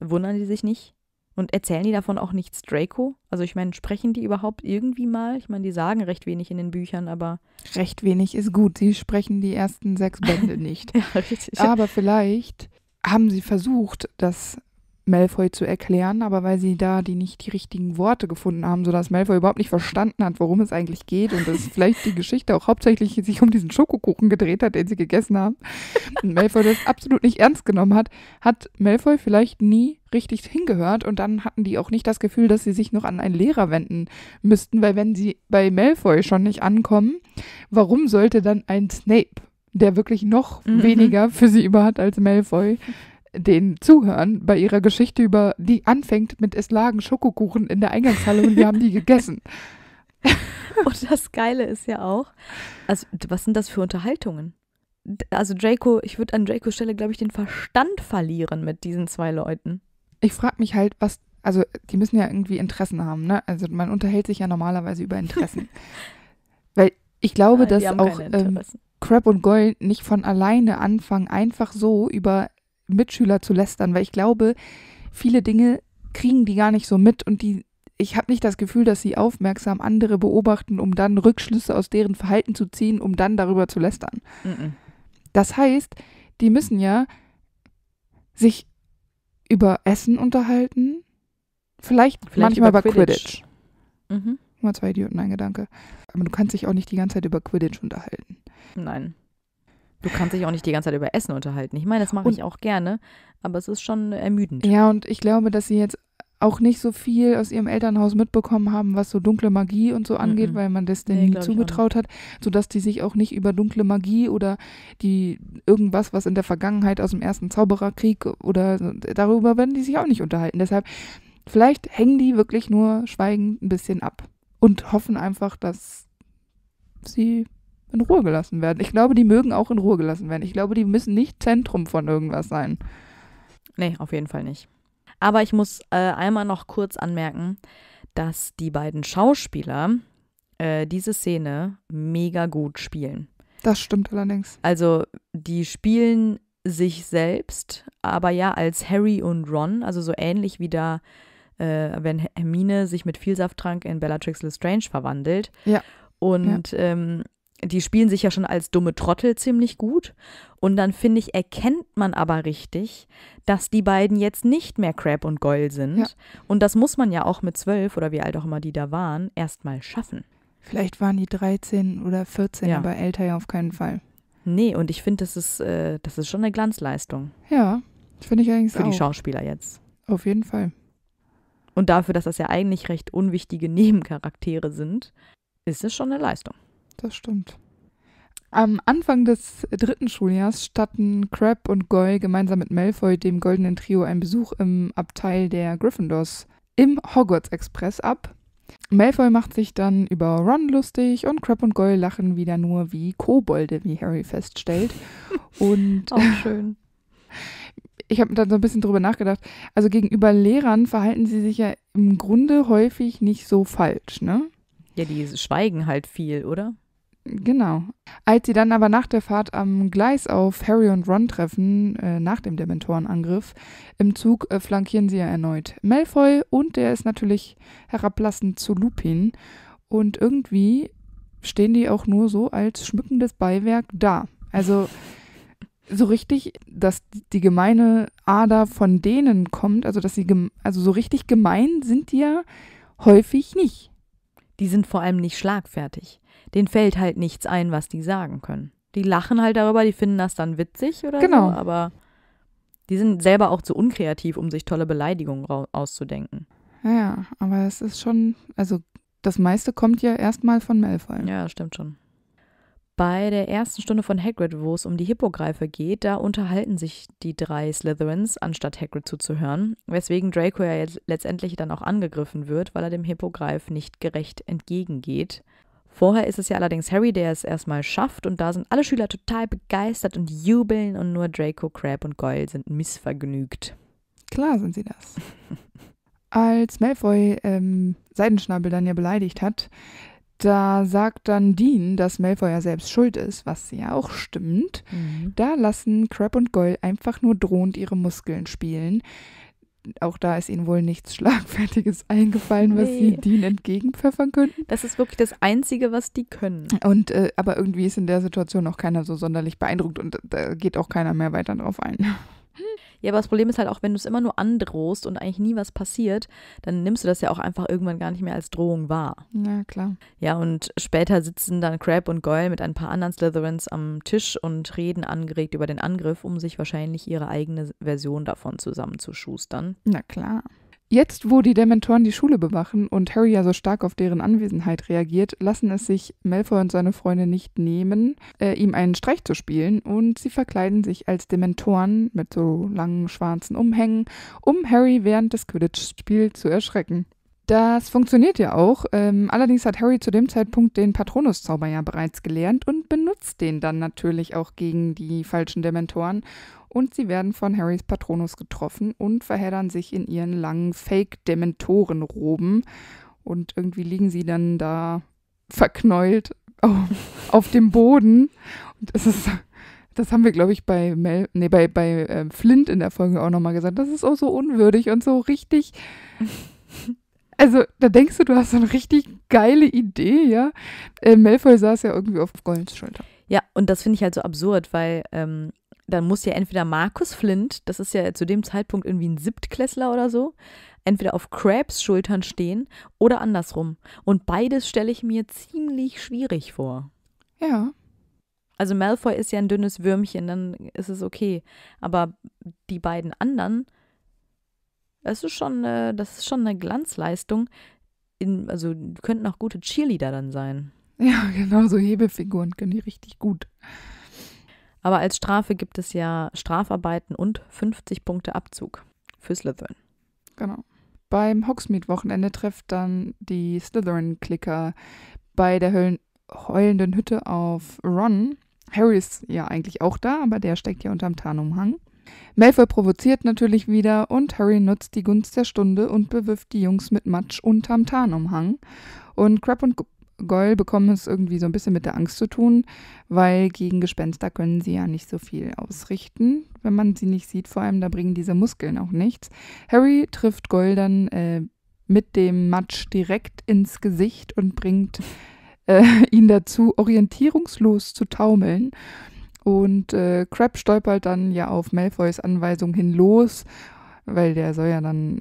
wundern die sich nicht, und erzählen die davon auch nichts Draco? Also ich meine, sprechen die überhaupt irgendwie mal? Ich meine, die sagen recht wenig in den Büchern, aber. Recht wenig ist gut. Sie sprechen die ersten sechs Bände nicht. *laughs* ja, richtig. Aber vielleicht haben sie versucht, das Malfoy zu erklären, aber weil sie da die nicht die richtigen Worte gefunden haben, sodass Malfoy überhaupt nicht verstanden hat, worum es eigentlich geht und dass vielleicht die Geschichte auch hauptsächlich sich um diesen Schokokuchen gedreht hat, den sie gegessen haben. Und Malfoy das absolut nicht ernst genommen hat, hat Malfoy vielleicht nie richtig hingehört und dann hatten die auch nicht das Gefühl, dass sie sich noch an einen Lehrer wenden müssten, weil wenn sie bei Malfoy schon nicht ankommen, warum sollte dann ein Snape der wirklich noch mhm. weniger für sie über hat als Malfoy, den zuhören bei ihrer Geschichte über, die anfängt mit es lagen Schokokuchen in der Eingangshalle und wir haben die gegessen. *laughs* Und das Geile ist ja auch, also was sind das für Unterhaltungen? Also Draco, ich würde an Dracos Stelle, glaube ich, den Verstand verlieren mit diesen zwei Leuten. Ich frage mich halt, was, also die müssen ja irgendwie Interessen haben, ne? Also man unterhält sich ja normalerweise über Interessen. *laughs* Weil ich glaube, Nein, dass auch ähm, Crab und Goyle nicht von alleine anfangen, einfach so über Mitschüler zu lästern, weil ich glaube, viele Dinge kriegen die gar nicht so mit und die ich habe nicht das Gefühl, dass sie aufmerksam andere beobachten, um dann Rückschlüsse aus deren Verhalten zu ziehen, um dann darüber zu lästern. Nein. Mhm. Das heißt, die müssen ja sich über Essen unterhalten, vielleicht, vielleicht manchmal über Quidditch. Quidditch. Mhm. Mal zwei Idioten, ein Gedanke. Aber du kannst dich auch nicht die ganze Zeit über Quidditch unterhalten. Nein du kannst dich auch nicht die ganze Zeit über Essen unterhalten. Ich meine, das mache ich auch gerne, aber es ist schon ermüdend. Ja, und ich glaube, dass sie jetzt auch nicht so viel aus ihrem Elternhaus mitbekommen haben, was so dunkle Magie und so angeht, mhm. weil man das denen nee, nie zugetraut hat, sodass die sich auch nicht über dunkle Magie oder die irgendwas, was in der Vergangenheit aus dem ersten Zaubererkrieg oder darüber werden die sich auch nicht unterhalten. Deshalb, vielleicht hängen die wirklich nur schweigend ein bisschen ab und hoffen einfach, dass sie in Ruhe gelassen werden. Ich glaube, die mögen auch in Ruhe gelassen werden. Ich glaube, die müssen nicht Zentrum von irgendwas sein. Nee, auf jeden Fall nicht. Aber ich muss äh, einmal noch kurz anmerken, dass die beiden Schauspieler äh, diese Szene mega gut spielen. Das stimmt allerdings. Also, die spielen sich selbst, aber ja als Harry und Ron, also so ähnlich wie da, äh, wenn Hermine sich mit Vielsafttrank in Bellatrix Lestrange verwandelt. Ja. Und ja. Ähm, die spielen sich ja schon als dumme Trottel ziemlich gut. Und dann finde ich, erkennt man aber richtig, dass die beiden jetzt nicht mehr Crab und Goyle sind. Ja. Und das muss man ja auch mit zwölf oder wie alt auch immer die da waren, erstmal schaffen. Vielleicht waren die 13 oder 14, ja. aber älter ja auf keinen Fall. Nee, und ich finde, das, ist, äh, das ist schon eine Glanzleistung. Ja, finde ich eigentlich Für auch. die Schauspieler jetzt. Auf jeden Fall. Und dafür, dass das ja eigentlich recht unwichtige *laughs* Nebencharaktere sind, ist es schon eine Leistung das stimmt. Am Anfang des dritten Schuljahres statten Crab und Goy gemeinsam mit Malfoy dem goldenen Trio einen Besuch im Abteil der Gryffindors im Hogwarts Express ab. Malfoy macht sich dann über Ron lustig und Crab und Goy lachen wieder nur wie Kobolde, wie Harry feststellt. *laughs* Und auch schön. *laughs* Ich habe dann so ein bisschen drüber nachgedacht. Also gegenüber Lehrern verhalten sie sich ja im Grunde häufig nicht so falsch, ne? Ja, die schweigen halt viel, oder? Genau. Als sie dann aber nach der Fahrt am Gleis auf Harry und Ron treffen, äh, nach dem Dementorenangriff, im Zug äh, flankieren sie ja erneut Malfoy und der ist natürlich herablassend zu Lupin. Und irgendwie stehen die auch nur so als schmückendes Beiwerk da. Also so richtig, dass die gemeine Ader von denen kommt, also dass sie, also so richtig gemein sind die ja häufig nicht. Die sind vor allem nicht schlagfertig denen fällt halt nichts ein, was die sagen können. Die lachen halt darüber, die finden das dann witzig oder genau. so, aber die sind selber auch zu unkreativ, um sich tolle Beleidigungen auszudenken. Ja, aber es ist schon, also das meiste kommt ja erstmal von Malfoy. Ja, stimmt schon. Bei der ersten Stunde von Hagrid, wo es um die Hippogreife geht, da unterhalten sich die drei Slytherins, anstatt Hagrid zuzuhören, weswegen Draco ja jetzt letztendlich dann auch angegriffen wird, weil er dem Hippogreif nicht gerecht entgegengeht. Vorher ist es ja allerdings Harry, der es erstmal schafft und da sind alle Schüler total begeistert und jubeln und nur Draco, Crab und Goyle sind missvergnügt. Klar sind sie das. *laughs* Als Malfoy ähm, Seidenschnabel dann ja beleidigt hat, da sagt dann Dean, dass Malfoy ja selbst schuld ist, was ja auch stimmt. Mhm. Da lassen Crab und Goyle einfach nur drohend ihre Muskeln spielen auch da ist ihnen wohl nichts Schlagfertiges *laughs* eingefallen, nee. was sie denen entgegenpfeffern könnten. Das ist wirklich das Einzige, was die können. Und äh, aber irgendwie ist in der Situation auch keiner so sonderlich beeindruckt und äh, da geht auch keiner mehr weiter drauf ein. Ja, aber das Problem ist halt auch, wenn du es immer nur androhst und eigentlich nie was passiert, dann nimmst du das ja auch einfach irgendwann gar nicht mehr als Drohung wahr. Ja, klar. Ja, und später sitzen dann Crab und Goyle mit ein paar anderen Slytherins am Tisch und reden angeregt über den Angriff, um sich wahrscheinlich ihre eigene Version davon zusammenzuschustern. Na klar. Jetzt, wo die Dementoren die Schule bewachen und Harry ja so stark auf deren Anwesenheit reagiert, lassen es sich Malfoy und seine Freunde nicht nehmen, äh, ihm einen Streich zu spielen und sie verkleiden sich als Dementoren mit so langen schwarzen Umhängen, um Harry während des Quidditch-Spiels zu erschrecken. Das funktioniert ja auch. Ähm, allerdings hat Harry zu dem Zeitpunkt den Patronus-Zauber ja bereits gelernt und benutzt den dann natürlich auch gegen die falschen Dementoren und sie werden von Harrys Patronus getroffen und verheddern sich in ihren langen Fake-Dementoren-Roben und irgendwie liegen sie dann da verknäult auf, auf dem Boden und es ist das haben wir, glaube ich, bei Mel, nee, bei, bei äh, Flint in der Folge auch nochmal gesagt. Das ist auch so unwürdig und so richtig. Also, da denkst du, du hast so eine richtig geile Idee, ja. Äh, Malfoy saß ja irgendwie auf Goldens Schulter. Ja, und das finde ich halt so absurd, weil ähm, dann muss ja entweder Markus Flint, das ist ja zu dem Zeitpunkt irgendwie ein Siebtklässler oder so, entweder auf Krabs Schultern stehen oder andersrum. Und beides stelle ich mir ziemlich schwierig vor. Ja. Also Malfoy ist ja ein dünnes Würmchen, dann ist es okay. Aber die beiden anderen, das ist schon, eine, das ist schon eine Glanzleistung. In, also könnten auch gute Cheerleader dann sein. Ja, *laughs* genau, so Hebefiguren können die richtig gut. Aber als Strafe gibt es ja Strafarbeiten und 50 Punkte Abzug für Slytherin. Genau. Beim Hogsmeade-Wochenende trifft dann die slytherin klicker bei der Höl heulenden Hütte auf Ron. Harry ist ja eigentlich auch da, aber der steckt ja unterm Tarnumhang. Malfoy provoziert natürlich wieder und Harry nutzt die Gunst der Stunde und bewirft die Jungs mit Matsch unterm Tarnumhang. Und Crab und Goll bekommen es irgendwie so ein bisschen mit der Angst zu tun, weil gegen Gespenster können sie ja nicht so viel ausrichten, wenn man sie nicht sieht. Vor allem, da bringen diese Muskeln auch nichts. Harry trifft Goll dann äh, mit dem Matsch direkt ins Gesicht und bringt äh, *laughs* ihn dazu, orientierungslos zu taumeln. Und äh, Crab stolpert dann ja auf Malfoys Anweisung hin los, weil der soll ja dann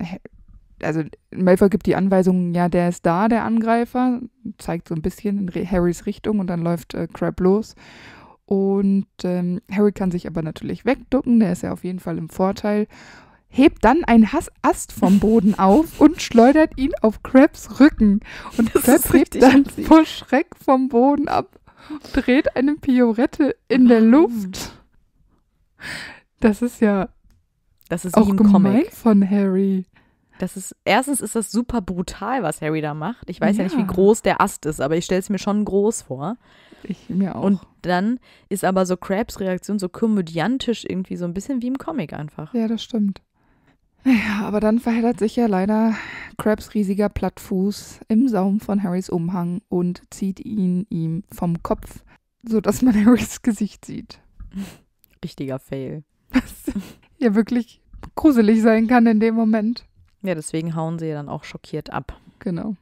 also Malfoy gibt die Anweisung, ja, der ist da, der Angreifer, zeigt so ein bisschen in Harrys Richtung und dann läuft äh, Crab los. Und ähm, Harry kann sich aber natürlich wegducken, der ist ja auf jeden Fall im Vorteil, hebt dann einen Hass Ast vom Boden *laughs* auf und schleudert ihn auf Crabs Rücken. Und das Crab hebt dann witzig. vor Schreck vom Boden ab, dreht eine Piorette in der oh. Luft. Das ist ja das ist auch gemein Comic. von Harry. Das ist, erstens ist das super brutal, was Harry da macht. Ich weiß ja, ja nicht, wie groß der Ast ist, aber ich stelle es mir schon groß vor. Ich mir auch. Und dann ist aber so Krabs Reaktion so komödiantisch irgendwie, so ein bisschen wie im Comic einfach. Ja, das stimmt. Naja, aber dann verheddert sich ja leider Krabs riesiger Plattfuß im Saum von Harrys Umhang und zieht ihn ihm vom Kopf, sodass man *laughs* Harrys Gesicht sieht. Richtiger Fail. Was *laughs* ja wirklich gruselig sein kann in dem Moment. Ja, deswegen hauen sie ja dann auch schockiert ab. Genau.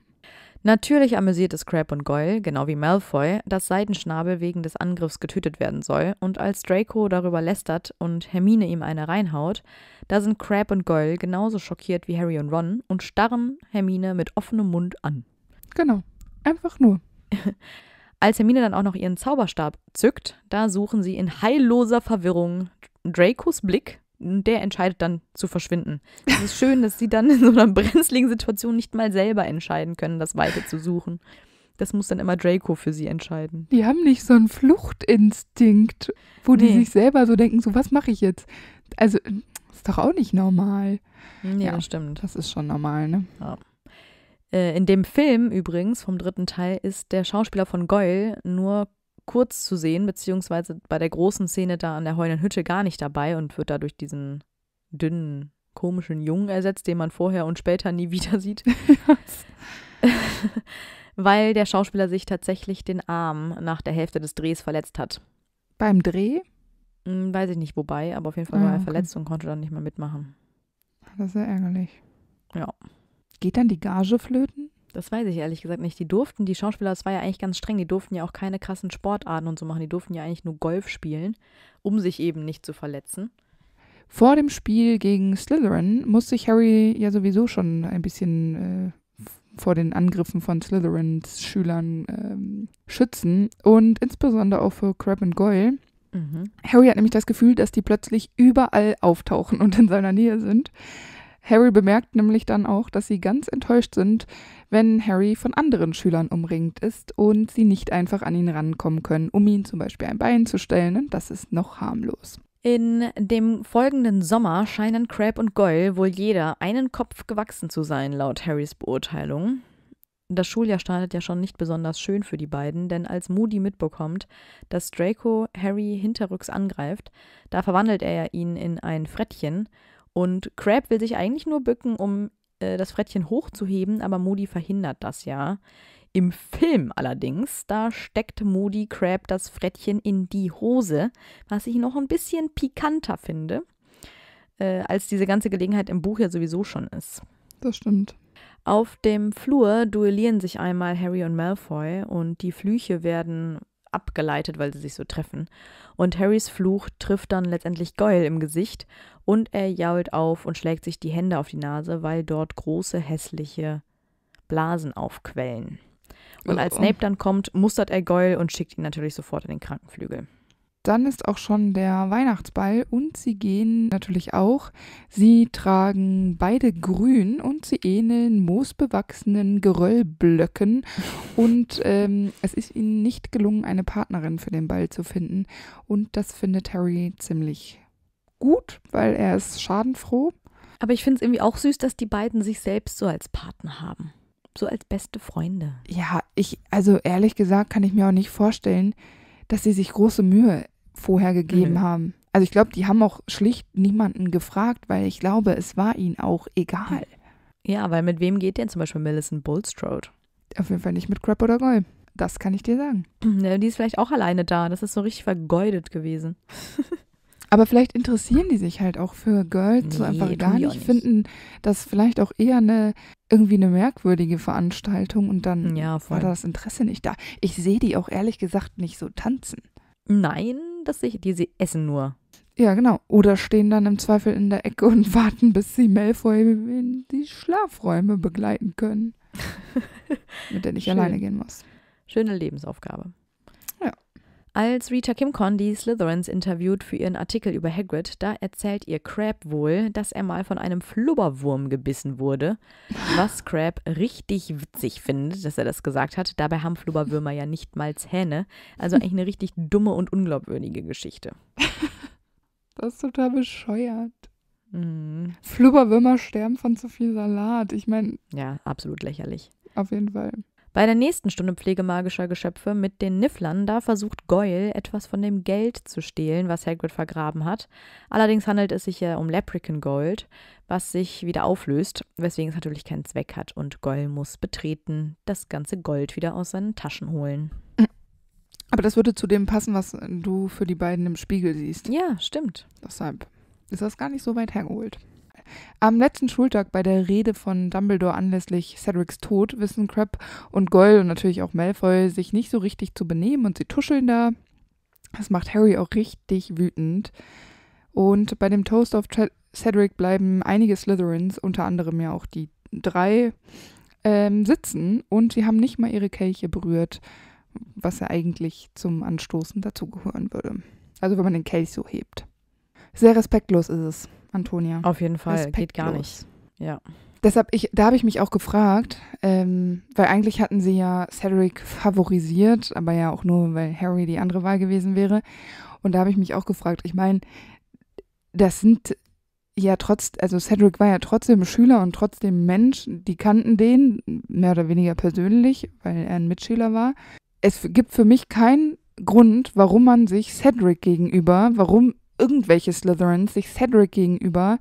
Natürlich amüsiert es Crab und Goyle, genau wie Malfoy, dass Seidenschnabel wegen des Angriffs getötet werden soll, und als Draco darüber lästert und Hermine ihm eine reinhaut, da sind Crab und Goyle genauso schockiert wie Harry und Ron und starren Hermine mit offenem Mund an. Genau, einfach nur. *laughs* als Hermine dann auch noch ihren Zauberstab zückt, da suchen sie in heilloser Verwirrung Dracos Blick der entscheidet dann zu verschwinden. Es ist schön, dass sie dann in so einer brenzligen Situation nicht mal selber entscheiden können, das Weite zu suchen. Das muss dann immer Draco für sie entscheiden. Die haben nicht so einen Fluchtinstinkt, wo nee. die sich selber so denken, so was mache ich jetzt? Also ist doch auch nicht normal. Ja, ja stimmt. Das ist schon normal, ne? Ja. Äh, in dem Film übrigens vom dritten Teil ist der Schauspieler von Goyle nur kurz zu sehen, beziehungsweise bei der großen Szene da an der heulenden Hütte gar nicht dabei und wird dadurch diesen dünnen, komischen Jungen ersetzt, den man vorher und später nie *laughs* wieder sieht. *laughs* *laughs* Weil der Schauspieler sich tatsächlich den Arm nach der Hälfte des Drehs verletzt hat. Beim Dreh? Hm, weiß ich nicht wobei, aber auf jeden Fall ah, war er okay. verletzt und konnte dann nicht mehr mitmachen. Das ist ja ärgerlich. Ja. Geht dann die Gage flöten? Das weiß ich ehrlich gesagt nicht. Die durften, die Schauspieler, das war ja eigentlich ganz streng, die durften ja auch keine krassen Sportarten und so machen. Die durften ja eigentlich nur Golf spielen, um sich eben nicht zu verletzen. Vor dem Spiel gegen Slytherin muss sich Harry ja sowieso schon ein bisschen äh, vor den Angriffen von Slytherins Schülern ähm, schützen und insbesondere auch für Crab und Goyle. Mhm. Harry hat nämlich das Gefühl, dass die plötzlich überall auftauchen und in seiner Nähe sind. Harry bemerkt nämlich dann auch, dass sie ganz enttäuscht sind, wenn Harry von anderen Schülern umringt ist und sie nicht einfach an ihn rankommen können, um ihn zum Beispiel ein Bein zu stellen, und das ist noch harmlos. In dem folgenden Sommer scheinen Crab und Goyle wohl jeder einen Kopf gewachsen zu sein, laut Harrys Beurteilung. Das Schuljahr startet ja schon nicht besonders schön für die beiden, denn als Moody mitbekommt, dass Draco Harry hinterrücks angreift, da verwandelt er ihn in ein Frettchen und Crab will sich eigentlich nur bücken, um äh, das Frettchen hochzuheben, aber Moody verhindert das ja. Im Film allerdings, da steckt Moody Crab das Frettchen in die Hose, was ich noch ein bisschen pikanter finde, äh, als diese ganze Gelegenheit im Buch ja sowieso schon ist. Das stimmt. Auf dem Flur duellieren sich einmal Harry und Malfoy und die Flüche werden abgeleitet, weil sie sich so treffen. Und Harrys Fluch trifft dann letztendlich Goyle im Gesicht und er jault auf und schlägt sich die Hände auf die Nase, weil dort große hässliche Blasen aufquellen. Und oh. als Snape dann kommt, mustert er Goyle und schickt ihn natürlich sofort in den Krankenflügel. Dann ist auch schon der Weihnachtsball und sie gehen natürlich auch. Sie tragen beide grün und sie ähneln moosbewachsenen Geröllblöcken. Und ähm, es ist ihnen nicht gelungen, eine Partnerin für den Ball zu finden. Und das findet Harry ziemlich gut, weil er ist schadenfroh. Aber ich finde es irgendwie auch süß, dass die beiden sich selbst so als Partner haben. So als beste Freunde. Ja, ich, also ehrlich gesagt, kann ich mir auch nicht vorstellen, dass sie sich große Mühe vorher gegeben mhm. haben. Also ich glaube, die haben auch schlicht niemanden gefragt, weil ich glaube, es war ihnen auch egal. Ja, weil mit wem geht denn zum Beispiel Millicent Bulstrode? Auf jeden Fall nicht mit Crap oder Goy. Das kann ich dir sagen. Mhm, ja, die ist vielleicht auch alleine da. Das ist so richtig vergeudet gewesen. *laughs* Aber vielleicht interessieren die sich halt auch für Girls nee, so einfach gar nicht, nicht, finden das vielleicht auch eher eine irgendwie eine merkwürdige Veranstaltung und dann ja, war das Interesse nicht da. Ich sehe die auch ehrlich gesagt nicht so tanzen. Nein, das sehe ich, die sie essen nur. Ja, genau. Oder stehen dann im Zweifel in der Ecke und *laughs* warten, bis sie Malfoy in die Schlafräume begleiten können. *laughs* mit der ich Schön. alleine gehen muss. Schöne Lebensaufgabe. Als Rita Kimcon die Slytherins interviewt für ihren Artikel über Hagrid, da erzählt ihr Crab wohl, dass er mal von einem Flubberwurm gebissen wurde, was Crab richtig witzig findet, dass er das gesagt hat. Dabei haben Flubberwürmer ja nicht mal Zähne. Also eigentlich eine richtig dumme und unglaubwürdige Geschichte. Das ist total bescheuert. Mhm. Flubberwürmer sterben von zu viel Salat. Ich meine. Ja, absolut lächerlich. Auf jeden Fall. Bei der nächsten Stunde pflegemagischer Geschöpfe mit den Nifflern, da versucht Goyle etwas von dem Geld zu stehlen, was Hagrid vergraben hat. Allerdings handelt es sich ja um Leprechaun Gold, was sich wieder auflöst, weswegen es natürlich keinen Zweck hat und Goyle muss betreten, das ganze Gold wieder aus seinen Taschen holen. Aber das würde zu dem passen, was du für die beiden im Spiegel siehst. Ja, stimmt. Deshalb ist das gar nicht so weit hergeholt. Am letzten Schultag bei der Rede von Dumbledore anlässlich Cedrics Tod wissen Crab und Goyle und natürlich auch Malfoy sich nicht so richtig zu benehmen und sie tuscheln da. Das macht Harry auch richtig wütend. Und bei dem Toast auf Cedric bleiben einige Slytherins, unter anderem ja auch die drei, ähm, sitzen und sie haben nicht mal ihre Kelche berührt, was ja eigentlich zum Anstoßen dazugehören würde. Also wenn man den Kelch so hebt. Sehr respektlos ist es. Antonia. Auf jeden Fall, Respektlos. geht gar nicht. Ja. Deshalb, ich, da habe ich mich auch gefragt, ähm, weil eigentlich hatten sie ja Cedric favorisiert, aber ja auch nur, weil Harry die andere Wahl gewesen wäre. Und da habe ich mich auch gefragt, ich meine, das sind ja trotz, also Cedric war ja trotzdem Schüler und trotzdem Mensch, die kannten den, mehr oder weniger persönlich, weil er ein Mitschüler war. Es gibt für mich keinen Grund, warum man sich Cedric gegenüber, warum irgendwelche Slytherins sich Cedric gegenüber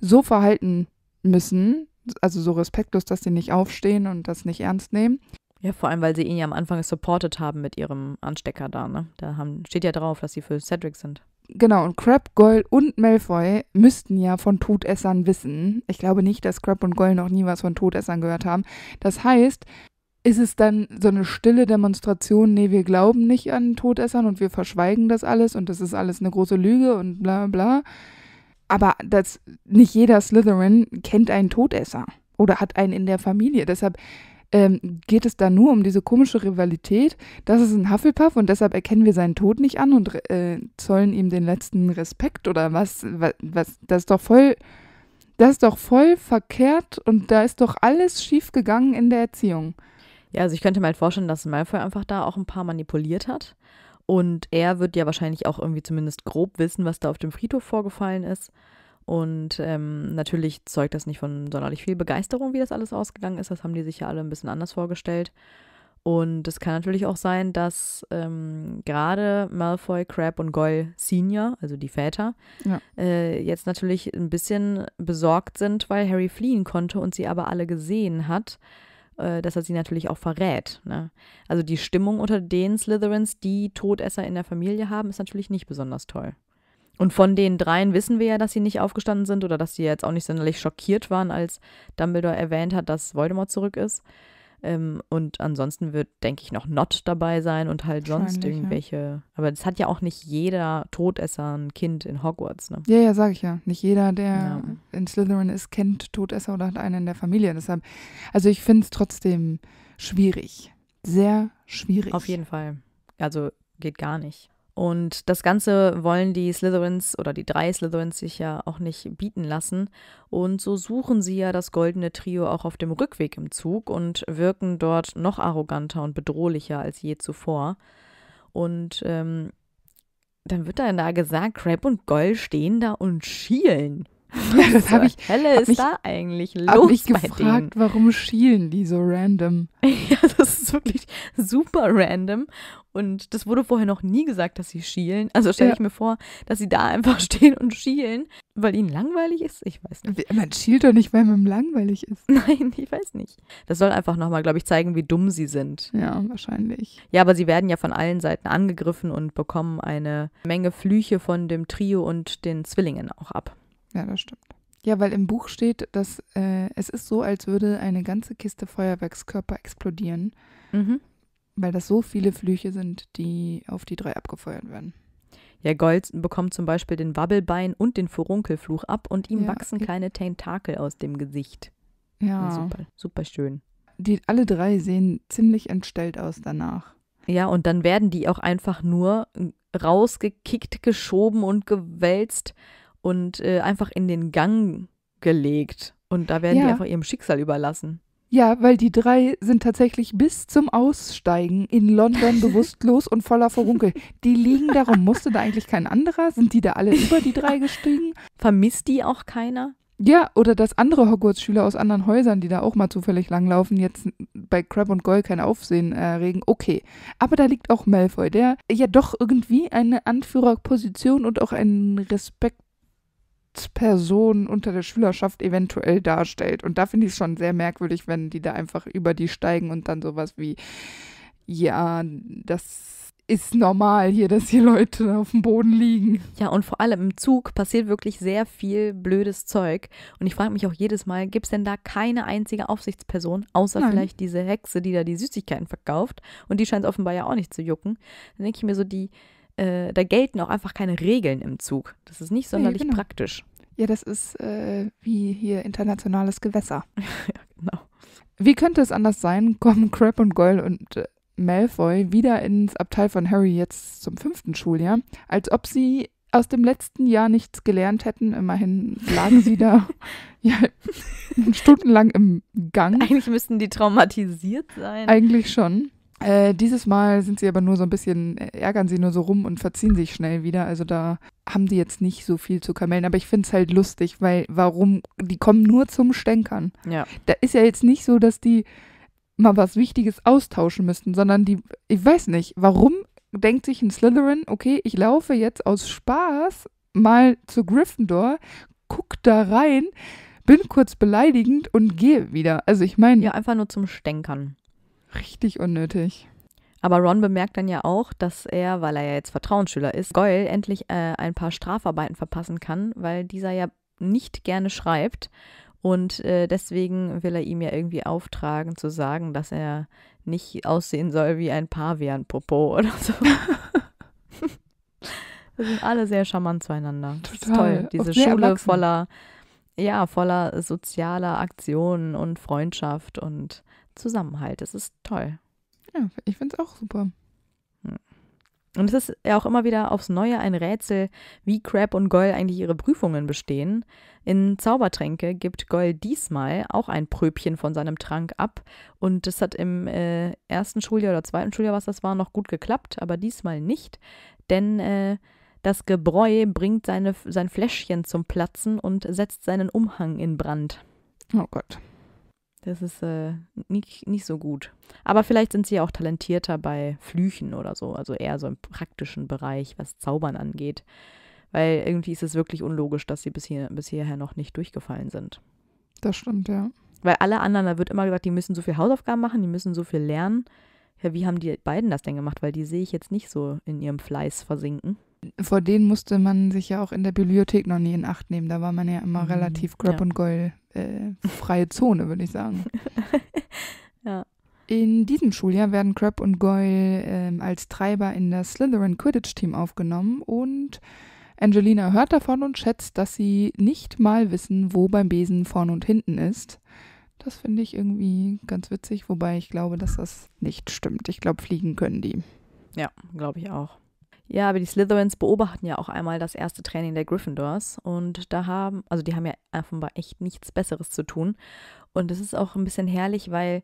so verhalten müssen, also so respektlos, dass sie nicht aufstehen und das nicht ernst nehmen. Ja, vor allem, weil sie ihn ja am Anfang supported haben mit ihrem Anstecker da, ne? Da haben, steht ja drauf, dass sie für Cedric sind. Genau, und Crab, Goyle und Malfoy müssten ja von Todessern wissen. Ich glaube nicht, dass Crab und Goyle noch nie was von Todessern gehört haben. Das heißt, ist es dann so eine stille Demonstration, nee, wir glauben nicht an Todessern und wir verschweigen das alles und das ist alles eine große Lüge und bla bla. Aber das, nicht jeder Slytherin kennt einen Todesser oder hat einen in der Familie. Deshalb ähm, geht es da nur um diese komische Rivalität. Das ist ein Hufflepuff und deshalb erkennen wir seinen Tod nicht an und äh, zollen ihm den letzten Respekt oder was, was, was. Das ist doch voll. Das ist doch voll verkehrt und da ist doch alles schief gegangen in der Erziehung. Ja, also ich könnte mir halt vorstellen, dass Malfoy einfach da auch ein paar manipuliert hat. Und er wird ja wahrscheinlich auch irgendwie zumindest grob wissen, was da auf dem Friedhof vorgefallen ist. Und ähm, natürlich zeugt das nicht von sonderlich viel Begeisterung, wie das alles ausgegangen ist. Das haben die sich ja alle ein bisschen anders vorgestellt. Und es kann natürlich auch sein, dass ähm, gerade Malfoy, Crab und Goyle Senior, also die Väter, ja. äh, jetzt natürlich ein bisschen besorgt sind, weil Harry fliehen konnte und sie aber alle gesehen hat. Äh, dass er sie natürlich auch verrät. Ne? Also die Stimmung unter den Slytherins, die Todesser in der Familie haben, ist natürlich nicht besonders toll. Und von den dreien wissen wir ja, dass sie nicht aufgestanden sind oder dass sie jetzt auch nicht sonderlich schockiert waren, als Dumbledore erwähnt hat, dass Voldemort zurück ist. Ähm, und ansonsten wird, denke ich, noch Not dabei sein und halt sonst irgendwelche. Ja. Aber das hat ja auch nicht jeder Todesser ein Kind in Hogwarts, ne? Ja, ja, sage ich ja. Nicht jeder, der ja. in Slytherin ist, kennt Todesser oder hat einen in der Familie. Deshalb, also ich finde es trotzdem schwierig. Sehr schwierig. Auf jeden Fall. Also geht gar nicht. Und das Ganze wollen die Slytherins oder die drei Slytherins sich ja auch nicht bieten lassen. Und so suchen sie ja das goldene Trio auch auf dem Rückweg im Zug und wirken dort noch arroganter und bedrohlicher als je zuvor. Und ähm, dann wird dann da gesagt, Crab und Goll stehen da und schielen. Ja, das habe ich. Hölle hab ist mich, da eigentlich los hab mich gefragt, denen. warum schielen die so random? *laughs* Ja, das ist wirklich super random. Und das wurde vorher noch nie gesagt, dass sie schielen. Also stelle ja. ich mir vor, dass sie da einfach *laughs* stehen und schielen, weil ihnen langweilig ist. Ich weiß nicht. Man schielt doch nicht, weil man langweilig ist. *laughs* Nein, ich weiß nicht. Das soll einfach nochmal, glaube ich, zeigen, wie dumm sie sind. Ja, wahrscheinlich. Ja, aber sie werden ja von allen Seiten angegriffen und bekommen eine Menge Flüche von dem Trio und den Zwillingen auch ab. Ja, das stimmt. Ja, weil im Buch steht, dass äh, es ist so, als würde eine ganze Kiste Feuerwerkskörper explodieren, mhm. weil das so viele Flüche sind, die auf die drei abgefeuert werden. Ja, Gold bekommt zum Beispiel den Wabbelbein und den Furunkelfluch ab und ihm ja, wachsen okay. kleine Tentakel aus dem Gesicht. Ja. Und super, super schön. Die alle drei sehen ziemlich entstellt aus danach. Ja, und dann werden die auch einfach nur rausgekickt, geschoben und gewälzt und äh, einfach in den Gang gelegt. Und da werden ja. die einfach ihrem Schicksal überlassen. Ja, weil die drei sind tatsächlich bis zum Aussteigen in London *laughs* bewusstlos und voller Verunkel. Die liegen darum, musste da eigentlich kein anderer? Sind die da alle *laughs* über die drei gestiegen? Vermisst die auch keiner? Ja, oder dass andere Hogwarts-Schüler aus anderen Häusern, die da auch mal zufällig langlaufen, jetzt bei Crab und Goyle kein Aufsehen erregen. Okay. Aber da liegt auch Malfoy, der ja doch irgendwie eine Anführerposition und auch einen Respekt Personen unter der Schülerschaft eventuell darstellt. Und da finde ich es schon sehr merkwürdig, wenn die da einfach über die steigen und dann sowas wie, ja, das ist normal hier, dass hier Leute auf dem Boden liegen. Ja, und vor allem im Zug passiert wirklich sehr viel blödes Zeug. Und ich frage mich auch jedes Mal, gibt es denn da keine einzige Aufsichtsperson, außer Nein. vielleicht diese Hexe, die da die Süßigkeiten verkauft? Und die scheint offenbar ja auch nicht zu jucken. Dann denke ich mir so, die äh, da gelten auch einfach keine Regeln im Zug. Das ist nicht sonderlich ja, genau. praktisch. Ja, das ist äh, wie hier internationales Gewässer. *laughs* ja, genau. Wie könnte es anders sein, kommen Crab und Goyle und äh, Malfoy wieder ins Abteil von Harry jetzt zum fünften Schuljahr, als ob sie aus dem letzten Jahr nichts gelernt hätten. Immerhin lagen sie da *laughs* ja, stundenlang im Gang. Eigentlich müssten die traumatisiert sein. Eigentlich schon. Äh, dieses Mal sind sie aber nur so ein bisschen, äh, ärgern sie nur so rum und verziehen sich schnell wieder. Also da haben die jetzt nicht so viel zu kamellen. Aber ich finde es halt lustig, weil warum, die kommen nur zum Stänkern. Ja. Da ist ja jetzt nicht so, dass die mal was Wichtiges austauschen müssten, sondern die, ich weiß nicht, warum denkt sich ein Slytherin, okay, ich laufe jetzt aus Spaß mal zu Gryffindor, guck da rein, bin kurz beleidigend und gehe wieder. Also ich meine. Ja, einfach nur zum Stänkern. Richtig unnötig. Aber Ron bemerkt dann ja auch, dass er, weil er ja jetzt Vertrauensschüler ist, Goyle endlich äh, ein paar Strafarbeiten verpassen kann, weil dieser ja nicht gerne schreibt. Und äh, deswegen will er ihm ja irgendwie auftragen, zu sagen, dass er nicht aussehen soll wie ein Pavian-Popo oder so. *laughs* Wir sind alle sehr charmant zueinander. Total. Das ist toll. Diese Auch Schule voller, ja, voller sozialer Aktionen und Freundschaft und Zusammenhalt. Das ist toll. Ja, ich finde es auch super. Hm. Und es ist ja auch immer wieder aufs Neue ein Rätsel, wie Crab und Goll eigentlich ihre Prüfungen bestehen. In Zaubertränke gibt Goll diesmal auch ein Pröbchen von seinem Trank ab. Und das hat im äh, ersten Schuljahr oder zweiten Schuljahr, was das war, noch gut geklappt, aber diesmal nicht. Denn äh, das Gebräu bringt seine, sein Fläschchen zum Platzen und setzt seinen Umhang in Brand. Oh Gott. Das ist äh, nicht, nicht so gut. Aber vielleicht sind sie ja auch talentierter bei Flüchen oder so, also eher so im praktischen Bereich, was Zaubern angeht. Weil irgendwie ist es wirklich unlogisch, dass sie bis, hier, bis hierher noch nicht durchgefallen sind. Das stimmt, ja. Weil alle anderen, da wird immer gesagt, die müssen so viel Hausaufgaben machen, die müssen so viel lernen. Ja, wie haben die beiden das denn gemacht? Weil die sehe ich jetzt nicht so in ihrem Fleiß versinken vor denen musste man sich ja auch in der Bibliothek noch nie in Acht nehmen. Da war man ja immer mhm, relativ grab ja. und goll äh, freie Zone, würde ich sagen. *laughs* ja. In diesem Schuljahr werden Crab und Goyle äh, als Treiber in das Slytherin Quidditch Team aufgenommen und Angelina hört davon und schätzt, dass sie nicht mal wissen, wo beim Besen vorn und hinten ist. Das finde ich irgendwie ganz witzig, wobei ich glaube, dass das nicht stimmt. Ich glaube, fliegen können die. Ja, glaube ich auch. Ja, aber die Slytherins beobachten ja auch einmal das erste Training der Gryffindors und da haben, also die haben ja offenbar echt nichts Besseres zu tun. Und es ist auch ein bisschen herrlich, weil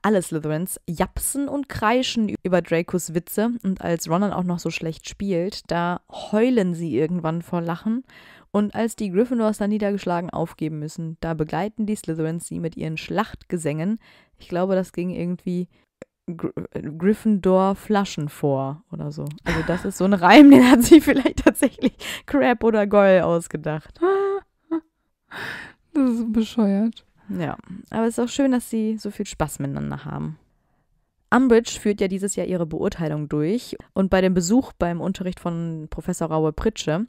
alle Slytherins japsen und kreischen über Dracos Witze und als Ron dann auch noch so schlecht spielt, da heulen sie irgendwann vor Lachen und als die Gryffindors dann niedergeschlagen aufgeben müssen, da begleiten die Slytherins sie mit ihren Schlachtgesängen. Ich glaube, das ging irgendwie äh, Gryffindor Flaschen vor oder so. Also das ist so ein Reim, den hat sich *laughs* vielleicht tatsächlich Crab oder Goll ausgedacht. Das ist bescheuert. Ja, aber es ist auch schön, dass sie so viel Spaß miteinander haben. Umbridge führt ja dieses Jahr ihre Beurteilung durch und bei dem Besuch beim Unterricht von Professor Raue Pritsche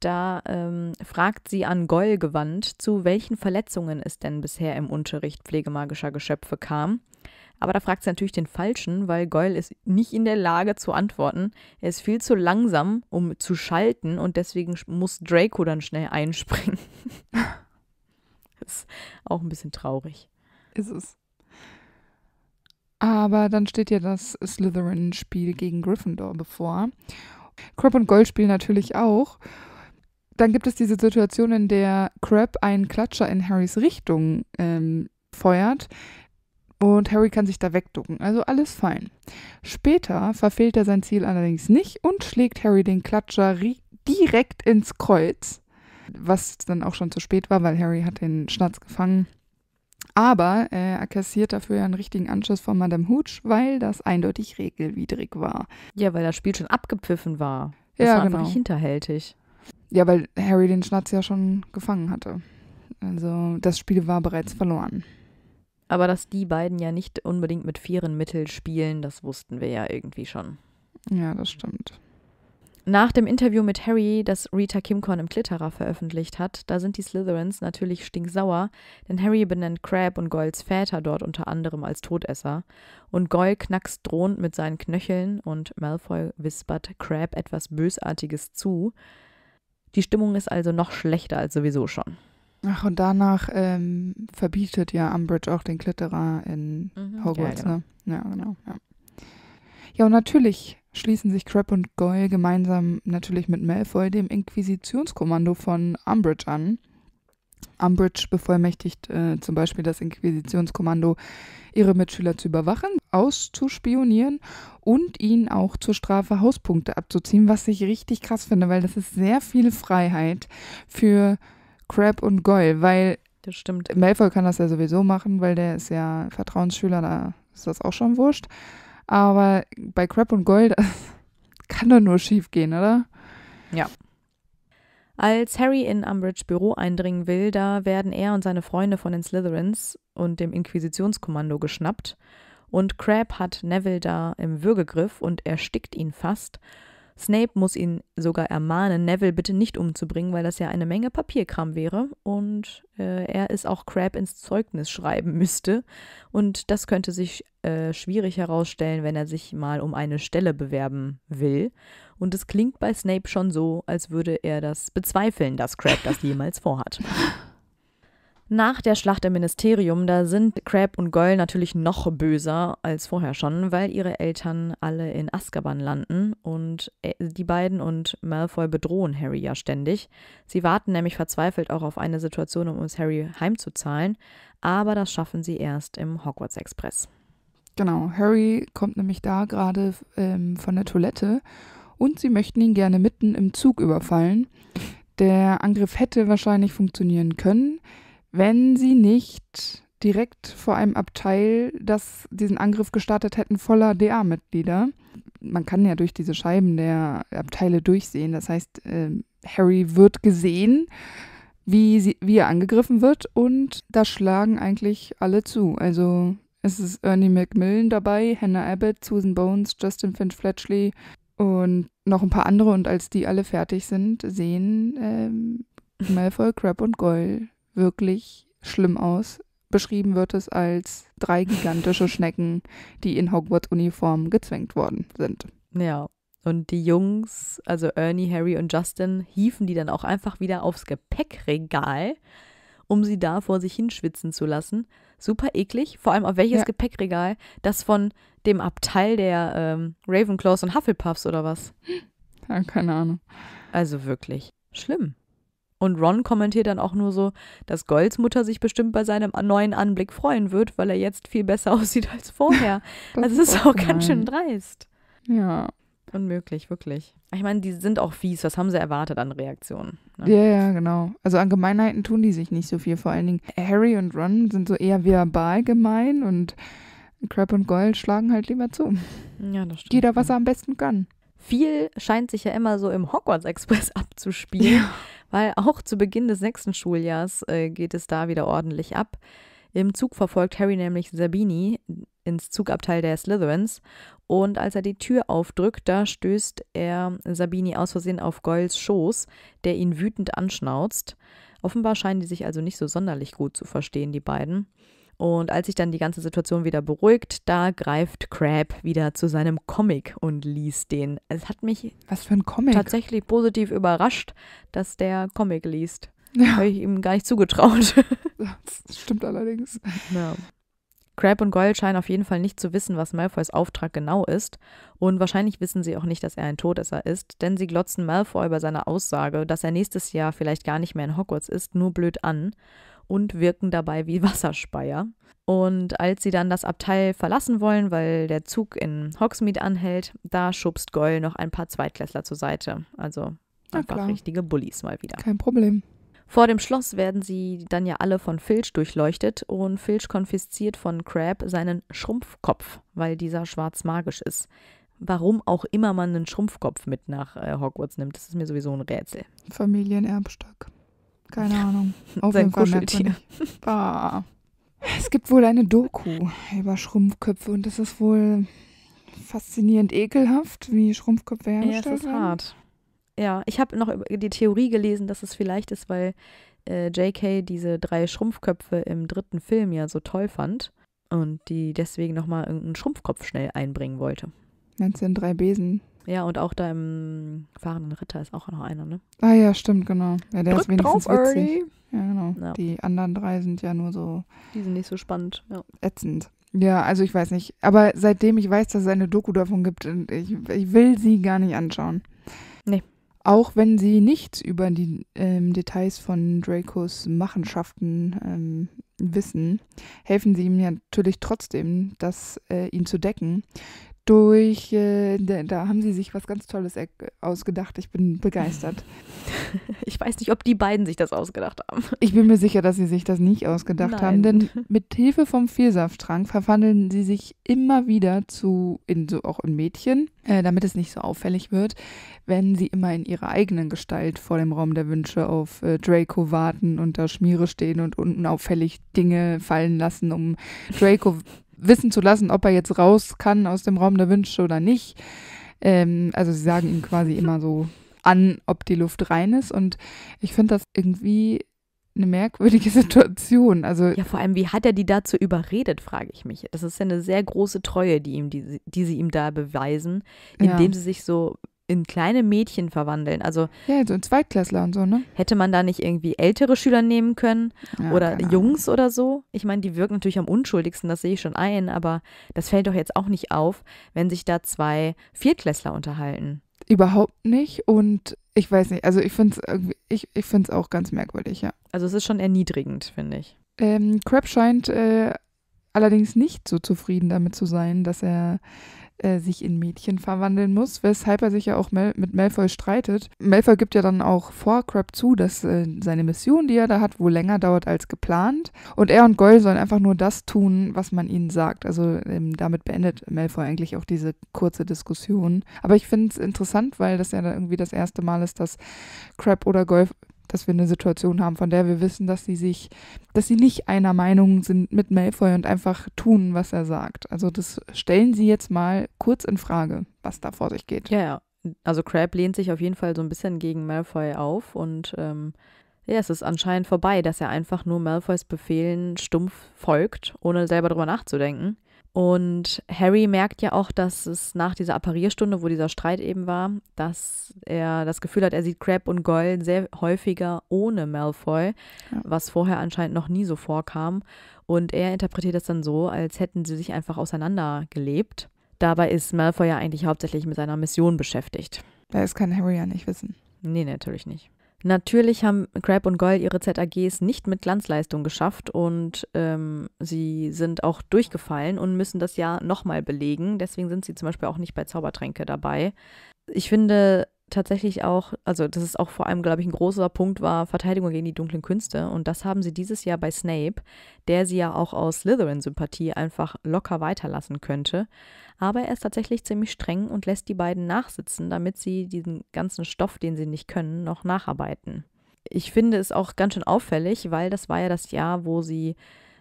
da ähm, fragt sie an Goll gewandt, zu welchen Verletzungen es denn bisher im Unterricht pflegemagischer Geschöpfe kam. Aber da fragt sie natürlich den Falschen, weil Goyle ist nicht in der Lage zu antworten. Er ist viel zu langsam, um zu schalten und deswegen muss Draco dann schnell einspringen. *laughs* ist auch ein bisschen traurig. Ist es. Aber dann steht ja das Slytherin-Spiel gegen Gryffindor bevor. Crop und Gold spielen natürlich auch dann gibt es diese Situation, in der Crab einen Klatscher in Harrys Richtung ähm, feuert und Harry kann sich da wegducken, also alles fein. Später verfehlt er sein Ziel allerdings nicht und schlägt Harry den Klatscher direkt ins Kreuz, was dann auch schon zu spät war, weil Harry hat den Schnatz gefangen. Aber äh, er kassiert dafür einen richtigen Anschuss von Madame Hooch, weil das eindeutig regelwidrig war. Ja, weil das Spiel schon abgepfiffen war. Das ja, war genau. einfach nicht hinterhältig. Ja, weil Harry den Schnatz ja schon gefangen hatte. Also das Spiel war bereits verloren. Aber dass die beiden ja nicht unbedingt mit fairen Mitteln spielen, das wussten wir ja irgendwie schon. Ja, das stimmt. Nach dem Interview mit Harry, das Rita Kimcorn im Klitterer veröffentlicht hat, da sind die Slytherins natürlich stinksauer, denn Harry benennt Crab und Goyles Väter dort unter anderem als Todesser. Und Goyle knackst drohend mit seinen Knöcheln und Malfoy wispert Crab etwas Bösartiges zu. Die Stimmung ist also noch schlechter als sowieso schon. Ach, und danach ähm, verbietet ja Umbridge auch den Klitterer in mhm, Hogwarts, ja, genau. ne? Ja, genau. Ja. ja, und natürlich schließen sich Crab und Goyle gemeinsam natürlich mit Malfoy dem Inquisitionskommando von Umbridge an. Umbridge bevollmächtigt äh, zum Beispiel das Inquisitionskommando, ihre Mitschüler zu überwachen, auszuspionieren und ihnen auch zur Strafe Hauspunkte abzuziehen, was ich richtig krass finde, weil das ist sehr viel Freiheit für Crab und Goyle, weil das stimmt. Malfoy kann das ja sowieso machen, weil der ist ja Vertrauensschüler, da ist das auch schon wurscht. Aber bei Crab und Goyle, *laughs* das kann doch nur schief gehen, oder? Ja. Als Harry in Umbridge Büro eindringen will, da werden er und seine Freunde von den Slytherins und dem Inquisitionskommando geschnappt. Und Crab hat Neville da im Würgegriff und erstickt ihn fast. Snape muss ihn sogar ermahnen, Neville bitte nicht umzubringen, weil das ja eine Menge Papierkram wäre und äh, er es auch Crab ins Zeugnis schreiben müsste. Und das könnte sich äh, schwierig herausstellen, wenn er sich mal um eine Stelle bewerben will. Und es klingt bei Snape schon so, als würde er das bezweifeln, dass Crab das jemals vorhat. Nach der Schlacht im Ministerium, da sind Crab und Goll natürlich noch böser als vorher schon, weil ihre Eltern alle in Azkaban landen und äh, die beiden und Malfoy bedrohen Harry ja ständig. Sie warten nämlich verzweifelt auch auf eine Situation, um uns Harry heimzuzahlen, aber das schaffen sie erst im Hogwarts Express. Genau, Harry kommt nämlich da gerade ähm, von der Toilette und sie möchten ihn gerne mitten im Zug überfallen. Der Angriff hätte wahrscheinlich funktionieren können wenn sie nicht direkt vor einem Abteil, das diesen Angriff gestartet hätten, voller DA-Mitglieder. Man kann ja durch diese Scheiben der Abteile durchsehen. Das heißt, äh, Harry wird gesehen, wie, sie, wie er angegriffen wird und da schlagen eigentlich alle zu. Also es ist Ernie McMillan dabei, Hannah Abbott, Susan Bones, Justin Finch Fletchley und noch ein paar andere. Und als die alle fertig sind, sehen ähm, Malfoy, Crab und Goyle wirklich schlimm aus. Beschrieben wird es als drei gigantische *laughs* Schnecken, die in Hogwarts-Uniform gezwängt worden sind. Ja, und die Jungs, also Ernie, Harry und Justin, hiefen die dann auch einfach wieder aufs Gepäckregal, um sie da vor sich hinschwitzen zu lassen. Super eklig, vor allem auf welches ja. Gepäckregal? Das von dem Abteil der ähm, Ravenclaws und Hufflepuffs oder was? Ja, keine Ahnung. Also wirklich schlimm. Und Ron kommentiert dann auch nur so, dass Golds Mutter sich bestimmt bei seinem neuen Anblick freuen wird, weil er jetzt viel besser *laughs* aussieht als vorher. *laughs* also es ist auch gemein. ganz schön dreist. Ja. Unmöglich, wirklich. Ich meine, die sind auch fies. Was haben sie erwartet an Reaktionen? Ne? Ja, ja, genau. Also an Gemeinheiten tun die sich nicht so viel. Vor allen Dingen Harry und Ron sind so eher verbal gemein und Crab und Gold schlagen halt lieber zu. Ja, das stimmt. Jeder, was er am besten kann viel scheint sich ja immer so im Hogwarts Express *laughs* abzuspielen, ja. weil auch zu Beginn des nächsten Schuljahres äh, geht es da wieder ordentlich ab. Im Zug verfolgt Harry nämlich Sabini ins Zugabteil der Slytherins und als er die Tür aufdrückt, da stößt er Sabini aus Versehen auf Goyles Schoß, der ihn wütend anschnauzt. Offenbar scheinen die sich also nicht so sonderlich gut zu verstehen, die beiden. Und als sich dann die ganze Situation wieder beruhigt, da greift Crab wieder zu seinem Comic und liest den. Es hat mich Was für ein Comic? tatsächlich positiv überrascht, dass der Comic liest. Ja. Habe ich ihm gar nicht zugetraut. *laughs* Das stimmt allerdings. Ja. Crab und Goyle scheinen auf jeden Fall nicht zu wissen, was Malfoys Auftrag genau ist. Und wahrscheinlich wissen sie auch nicht, dass er ein Todesser ist, denn sie glotzen Malfoy über seine Aussage, dass er nächstes Jahr vielleicht gar nicht mehr in Hogwarts ist, nur blöd an und wirken dabei wie *laughs* Wasserspeier. Und als sie dann das Abteil verlassen wollen, weil der Zug in Hogsmeade anhält, da schubst Goyle noch ein paar Zweitklässler zur Seite. Also einfach richtige Bullies mal wieder. Kein Problem. Vor dem Schloss werden sie dann ja alle von Filch durchleuchtet und Filch konfisziert von Crab seinen Schrumpfkopf, weil dieser schwarz magisch ist. Warum auch immer man einen Schrumpfkopf mit nach äh, Hogwarts nimmt, das ist mir sowieso ein Rätsel. Familienerbstück. Keine Ahnung. *laughs* Auf Sein jeden Fall Kuscheltier. *laughs* Bah. Es gibt wohl eine Doku über Schrumpfköpfe und das ist wohl faszinierend ekelhaft, wie Schrumpfköpfe hergestellt werden. Ja, das ist hart. Ja, ich habe noch die Theorie gelesen, dass es vielleicht ist, weil äh, J.K. diese drei Schrumpfköpfe im dritten Film ja so toll fand und die deswegen nochmal irgendeinen Schrumpfkopf schnell einbringen wollte. Meinst du in drei Besen? Ja, und auch da im fahrenden Ritter ist auch noch einer, ne? Ah ja, stimmt, genau. Ja, der Drück ist wenigstens drauf, witzig. Ernie. Ja, genau. Ja. Die anderen drei sind ja nur so. Die sind nicht so spannend, ja. Ätzend. Ja, also ich weiß nicht. Aber seitdem ich weiß, dass es eine Doku davon gibt, äh, ich, ich will sie gar nicht anschauen. Nee. Auch wenn sie nichts über die ähm, Details von Dracos Machenschaften ähm, wissen, helfen sie ihm natürlich trotzdem, das, äh, ihn zu decken durch, äh, da haben sie sich was ganz Tolles ausgedacht. Ich bin begeistert. *laughs* Ich weiß nicht, ob die beiden sich das ausgedacht haben. Ich bin mir sicher, dass sie sich das nicht ausgedacht Nein. haben, denn *laughs* mit Hilfe vom Vielsafttrank verwandeln sie sich immer wieder zu, in, so auch in Mädchen, äh, damit es nicht so auffällig wird, wenn sie immer in ihrer eigenen Gestalt vor dem Raum der Wünsche auf äh, Draco warten und da Schmiere stehen und unten auffällig Dinge fallen lassen, um Draco wissen zu lassen, ob er jetzt raus kann aus dem Raum der Wünsche oder nicht. Ähm, also sie sagen ihm quasi immer so an, ob die Luft rein ist. Und ich finde das irgendwie eine merkwürdige *laughs* Situation. Also ja, vor allem, wie hat er die dazu überredet, frage ich mich. Das ist ja eine sehr große Treue, die, ihm, die, die sie ihm da beweisen, indem ja. sie sich so in kleine Mädchen verwandeln. Also ja, so in Zweitklässler und so, ne? Hätte man da nicht irgendwie ältere Schüler nehmen können ja, oder Jungs oder so? Ich meine, die wirken natürlich am unschuldigsten, das sehe ich schon ein, aber das fällt doch jetzt auch nicht auf, wenn sich da zwei Viertklässler unterhalten. Überhaupt nicht und ich weiß nicht, also ich finde es ich, ich find's auch ganz merkwürdig, ja. Also es ist schon erniedrigend, finde ich. Ähm, Crab scheint äh, allerdings nicht so zufrieden damit zu sein, dass er äh, sich in Mädchen verwandeln muss, weshalb er sich ja auch Mel mit Malfoy streitet. Malfoy gibt ja dann auch vor Crab zu, dass äh, seine Mission, die er da hat, wohl länger dauert als geplant. Und er und Goyle sollen einfach nur das tun, was man ihnen sagt. Also ähm, damit beendet Malfoy eigentlich auch diese kurze Diskussion. Aber ich finde es interessant, weil das ja da irgendwie das erste Mal ist, dass Crab oder Goyle dass wir eine Situation haben, von der wir wissen, dass sie sich, dass sie nicht einer Meinung sind mit Malfoy und einfach tun, was er sagt. Also das stellen sie jetzt mal kurz in Frage, was da vor sich geht. Ja, ja. Also Crab lehnt sich auf jeden Fall so ein bisschen gegen Malfoy auf und ähm, ja, es ist anscheinend vorbei, dass er einfach nur Malfoys Befehlen stumpf folgt, ohne selber drüber nachzudenken. Und Harry merkt ja auch, dass es nach dieser Apparierstunde, wo dieser Streit eben war, dass er das Gefühl hat, er sieht Crab und Goyle sehr häufiger ohne Malfoy, ja. was vorher anscheinend noch nie so vorkam. Und er interpretiert das dann so, als hätten sie sich einfach auseinandergelebt. Dabei ist Malfoy ja eigentlich hauptsächlich mit seiner Mission beschäftigt. Das kann Harry ja nicht wissen. Nee, natürlich nicht. Natürlich haben Crab und Goyle ihre ZAGs nicht mit Glanzleistung geschafft und ähm, sie sind auch durchgefallen und müssen das Jahr nochmal belegen. Deswegen sind sie zum Beispiel auch nicht bei Zaubertränke dabei. Ich finde tatsächlich auch, also das ist auch vor allem, glaube ich, ein großer Punkt war Verteidigung gegen die dunklen Künste. Und das haben sie dieses Jahr bei Snape, der sie ja auch aus Slytherin-Sympathie einfach locker weiterlassen könnte. Aber er ist tatsächlich ziemlich streng und lässt die beiden nachsitzen, damit sie diesen ganzen Stoff, den sie nicht können, noch nacharbeiten. Ich finde es auch ganz schön auffällig, weil das war ja das Jahr, wo sie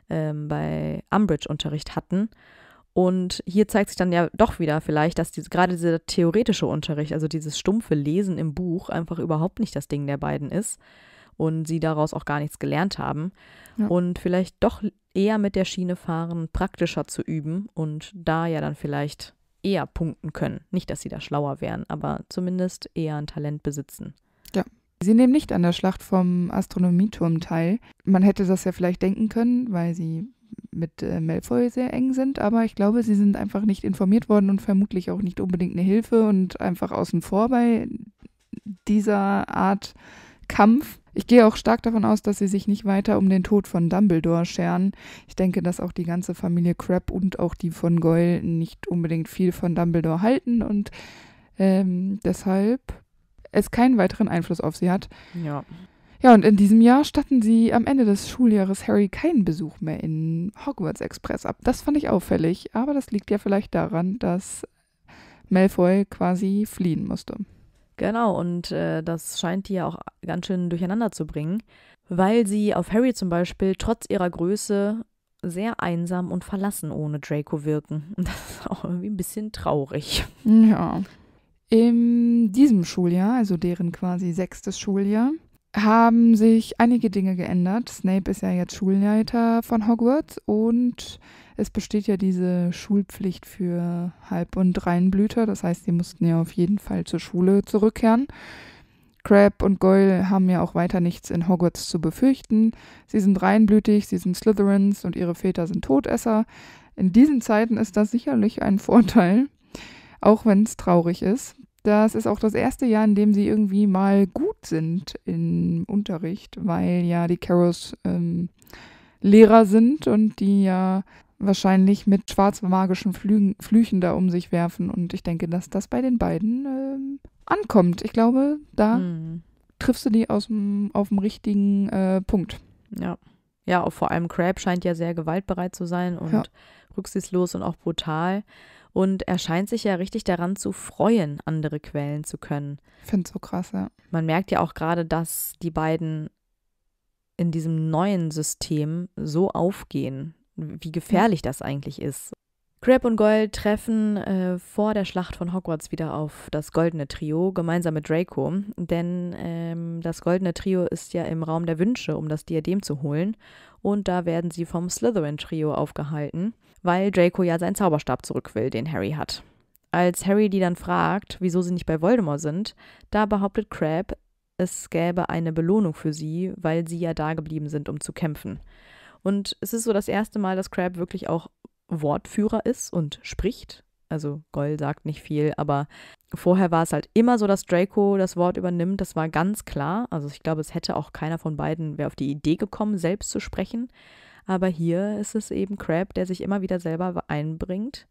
ähm, bei Umbridge Unterricht hatten. Und hier zeigt sich dann ja doch wieder vielleicht, dass diese, gerade dieser theoretische Unterricht, also dieses stumpfe Lesen im Buch, einfach überhaupt nicht das Ding der beiden ist und sie daraus auch gar nichts gelernt haben. Ja. Und vielleicht doch eher mit der Schiene fahren, praktischer zu üben und da ja dann vielleicht eher punkten können. Nicht, dass sie da schlauer wären, aber zumindest eher ein Talent besitzen. Ja. Sie nehmen nicht an der Schlacht vom Astronomieturm teil. Man hätte das ja vielleicht denken können, weil sie mit äh, Malfoy sehr eng sind, aber ich glaube, sie sind einfach nicht informiert worden und vermutlich auch nicht unbedingt eine Hilfe und einfach außen vor bei dieser Art Kampf. Ich gehe auch stark davon aus, dass sie sich nicht weiter um den Tod von Dumbledore scheren. Ich denke, dass auch die ganze Familie Crab und auch die von Goyle nicht unbedingt viel von Dumbledore halten und ähm, deshalb es keinen weiteren Einfluss auf sie hat. Ja. Ja, und in diesem Jahr statten sie am Ende des Schuljahres Harry keinen Besuch mehr in Hogwarts Express ab. Das fand ich auffällig, aber das liegt ja vielleicht daran, dass Malfoy quasi fliehen musste. Genau, und äh, das scheint die ja auch ganz schön durcheinander zu bringen, weil sie auf Harry zum Beispiel trotz ihrer Größe sehr einsam und verlassen ohne Draco wirken. Und *laughs* das ist auch irgendwie ein bisschen traurig. Ja. In diesem Schuljahr, also deren quasi sechstes Schuljahr, haben sich einige Dinge geändert. Snape ist ja jetzt Schulleiter von Hogwarts und es besteht ja diese Schulpflicht für Halb- und Reinblüter. Das heißt, sie mussten ja auf jeden Fall zur Schule zurückkehren. Crab und Goyle haben ja auch weiter nichts in Hogwarts zu befürchten. Sie sind reinblütig, sie sind Slytherins und ihre Väter sind Todesser. In diesen Zeiten ist das sicherlich ein *laughs* Vorteil, auch wenn es traurig ist. Das ist auch das erste Jahr, in dem sie irgendwie mal gut sind im Unterricht, weil ja die Carrows ähm, Lehrer sind und die ja wahrscheinlich mit schwarzmagischen Flüchen da um sich werfen. Und ich denke, dass das bei den beiden ähm, ankommt. Ich glaube, da mhm. triffst du die aus auf dem richtigen äh, Punkt. Ja. Ja, auch vor allem Crab scheint ja sehr gewaltbereit zu sein und ja. rücksichtslos und auch brutal. Und er scheint sich ja richtig daran zu freuen, andere quälen zu können. Ich finde es so krass, ja. Man merkt ja auch gerade, dass die beiden in diesem neuen System so aufgehen, wie gefährlich das eigentlich ist. Crab und Goyle treffen äh, vor der Schlacht von Hogwarts wieder auf das Goldene Trio, gemeinsam mit Draco, denn ähm, das Goldene Trio ist ja im Raum der Wünsche, um das Diadem zu holen, und da werden sie vom Slytherin-Trio aufgehalten, weil Draco ja seinen Zauberstab zurück will, den Harry hat. Als Harry die dann fragt, wieso sie nicht bei Voldemort sind, da behauptet Crab, es gäbe eine Belohnung für sie, weil sie ja da geblieben sind, um zu kämpfen. Und es ist so das erste Mal, dass Crab wirklich auch Wortführer ist und spricht. Also Goll sagt nicht viel, aber vorher war es halt immer so, dass Draco das Wort übernimmt. Das war ganz klar. Also ich glaube, es hätte auch keiner von beiden, wäre auf die Idee gekommen, selbst zu sprechen. Aber hier ist es eben Crab, der sich immer wieder selber einbringt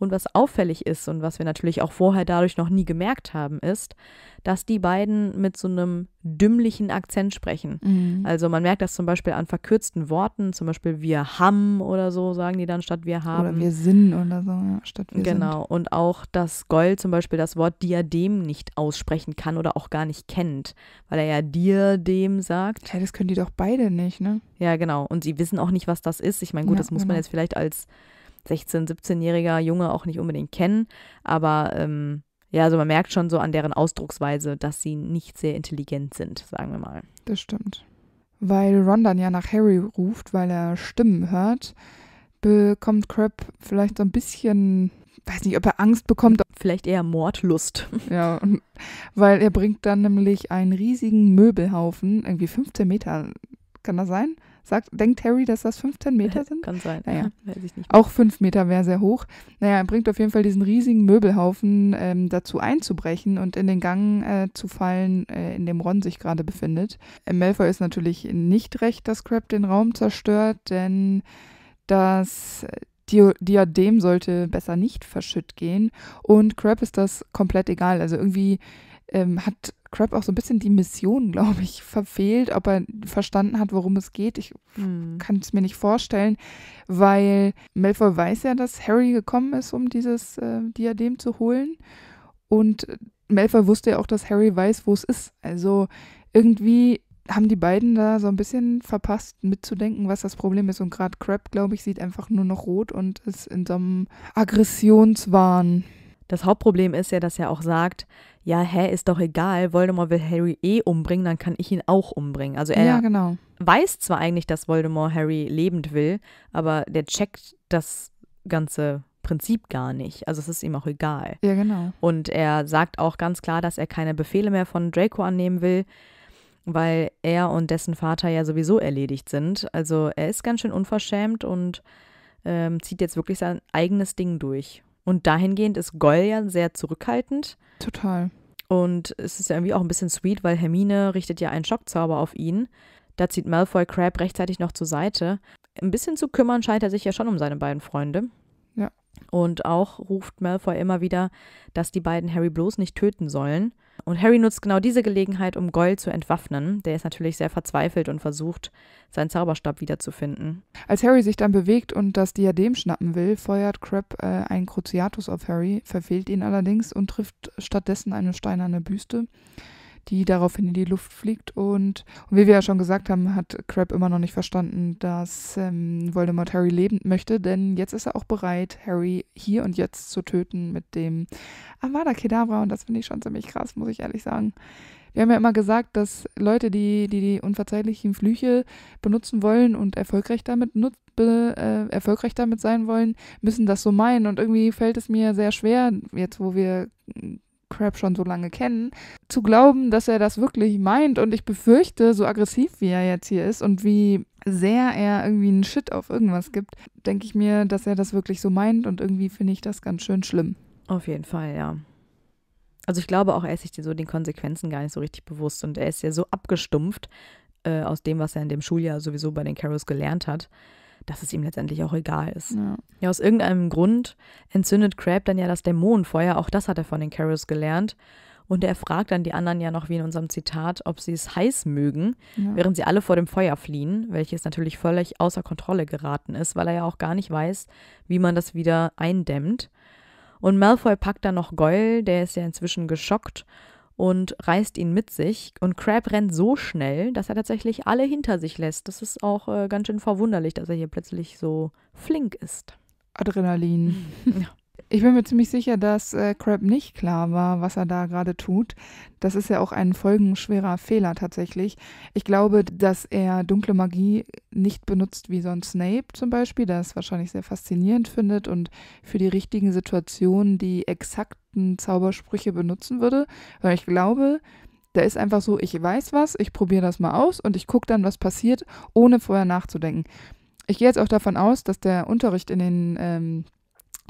und was auffällig ist und was wir natürlich auch vorher dadurch noch nie gemerkt haben, ist, dass die beiden mit so einem dümmlichen Akzent sprechen. Mhm. Also man merkt das zum Beispiel an verkürzten Worten, zum Beispiel wir haben oder so sagen die dann statt wir haben. Oder wir sind oder so, ja, statt wir Genau. Sind. Und auch, dass Goll zum Beispiel das Wort Diadem nicht aussprechen kann oder auch gar nicht kennt, weil er ja Diadem sagt. Ja, das können die doch beide nicht, ne? Ja, genau. Und sie wissen auch nicht, was das ist. Ich meine, gut, ja, das muss genau. man jetzt vielleicht als 16-, 17-jähriger Junge auch nicht unbedingt kennen. Aber ähm, ja, also man merkt schon so an deren Ausdrucksweise, dass sie nicht sehr intelligent sind, sagen wir mal. Das stimmt. Weil Ron dann ja nach Harry ruft, weil er Stimmen hört, bekommt Crab vielleicht so ein bisschen, weiß nicht, ob er Angst bekommt. Vielleicht eher Mordlust. *laughs* Ja, weil er bringt dann nämlich einen riesigen Möbelhaufen, irgendwie 15 Meter, kann das sein? Sagt, denkt Harry, dass das 15 Meter *laughs* sind? Kann sein. Naja. Ja, *laughs* weiß ich nicht. Auch 5 Meter wäre sehr hoch. Naja, er bringt auf jeden Fall diesen riesigen Möbelhaufen ähm, dazu einzubrechen und in den Gang äh, zu fallen, äh, in dem Ron sich gerade befindet. Äh, Malfoy ist natürlich nicht recht, dass Crab den Raum zerstört, denn das Di Diadem sollte besser nicht verschütt gehen. Und Crab ist das komplett egal. Also irgendwie ähm, hat Crab auch so ein bisschen die Mission, glaube ich, verfehlt, ob er verstanden hat, worum es geht. Ich hm. kann es mir nicht vorstellen, weil Malfoy weiß ja, dass Harry gekommen ist, um dieses äh, Diadem zu holen. Und Malfoy wusste ja auch, dass Harry weiß, wo es ist. Also irgendwie haben die beiden da so ein bisschen verpasst, mitzudenken, was das Problem ist. Und gerade Crab, glaube ich, sieht einfach nur noch rot und ist in so einem Aggressionswahn. Das Hauptproblem ist ja, dass er auch sagt, ja, hä, ist doch egal, Voldemort will Harry eh umbringen, dann kann ich ihn auch umbringen. Also er ja, genau. weiß zwar eigentlich, dass Voldemort Harry lebend will, aber der checkt das ganze Prinzip gar nicht. Also es ist ihm auch egal. Ja, genau. Und er sagt auch ganz klar, dass er keine Befehle mehr von Draco annehmen will, weil er und dessen Vater ja sowieso erledigt sind. Also er ist ganz schön unverschämt und ähm, zieht jetzt wirklich sein eigenes Ding durch. Und dahingehend ist Goljan sehr zurückhaltend. Total. Und es ist ja irgendwie auch ein bisschen sweet, weil Hermine richtet ja einen Schockzauber auf ihn. Da zieht Malfoy Crab rechtzeitig noch zur Seite. Ein bisschen zu kümmern scheint er sich ja schon um seine beiden Freunde. Ja. Und auch ruft Malfoy immer wieder, dass die beiden Harry bloß nicht töten sollen. Und Harry nutzt genau diese Gelegenheit, um Goyle zu entwaffnen. Der ist natürlich sehr verzweifelt und versucht, seinen Zauberstab wiederzufinden. Als Harry sich dann bewegt und das Diadem schnappen will, feuert Crab äh, einen Cruciatus auf Harry, verfehlt ihn allerdings und trifft stattdessen eine steinerne Büste die daraufhin in die Luft fliegt. Und, und wie wir ja schon gesagt haben, hat Crab immer noch nicht verstanden, dass ähm, Voldemort Harry lebend möchte, denn jetzt ist er auch bereit, Harry hier und jetzt zu töten mit dem Avada Kedavra. Und das finde ich schon ziemlich krass, muss ich ehrlich sagen. Wir haben ja immer gesagt, dass Leute, die die, die unverzeihlichen Flüche benutzen wollen und erfolgreich damit, nutzt, be, äh, erfolgreich damit sein wollen, müssen das so meinen. Und irgendwie fällt es mir sehr schwer, jetzt wo wir Crab schon so lange kennen, zu glauben, dass er das wirklich meint. Und ich befürchte, so aggressiv wie er jetzt hier ist und wie sehr er irgendwie einen Shit auf irgendwas gibt, denke ich mir, dass er das wirklich so meint. Und irgendwie finde ich das ganz schön schlimm. Auf jeden Fall, ja. Also ich glaube auch, er ist sich so den Konsequenzen gar nicht so richtig bewusst und er ist ja so abgestumpft äh, aus dem, was er in dem Schuljahr sowieso bei den Carols gelernt hat, dass es ihm letztendlich auch egal ist. Ja. ja. aus irgendeinem Grund entzündet Crab dann ja das Dämonenfeuer, auch das hat er von den Carols gelernt. Und er fragt dann die anderen ja noch, wie in unserem Zitat, ob sie es heiß mögen, ja. während sie alle vor dem Feuer fliehen, welches natürlich völlig außer Kontrolle geraten ist, weil er ja auch gar nicht weiß, wie man das wieder eindämmt. Und Malfoy packt dann noch Goyle, der ist ja inzwischen geschockt und reißt ihn mit sich. Und Crab rennt so schnell, dass er tatsächlich alle hinter sich lässt. Das ist auch äh, ganz schön verwunderlich, dass er hier plötzlich so flink ist. Adrenalin. *laughs* Ja. Ich bin mir ziemlich sicher, dass äh, Crab nicht klar war, was er da gerade tut. Das ist ja auch ein folgenschwerer Fehler tatsächlich. Ich glaube, dass er dunkle Magie nicht benutzt wie so ein Snape zum Beispiel, der es wahrscheinlich sehr faszinierend findet und für die richtigen Situationen die exakten Zaubersprüche benutzen würde. Weil ich glaube, da ist einfach so, ich weiß was, ich probiere das mal aus und ich gucke dann, was passiert, ohne vorher nachzudenken. Ich gehe jetzt auch davon aus, dass der Unterricht in den ähm,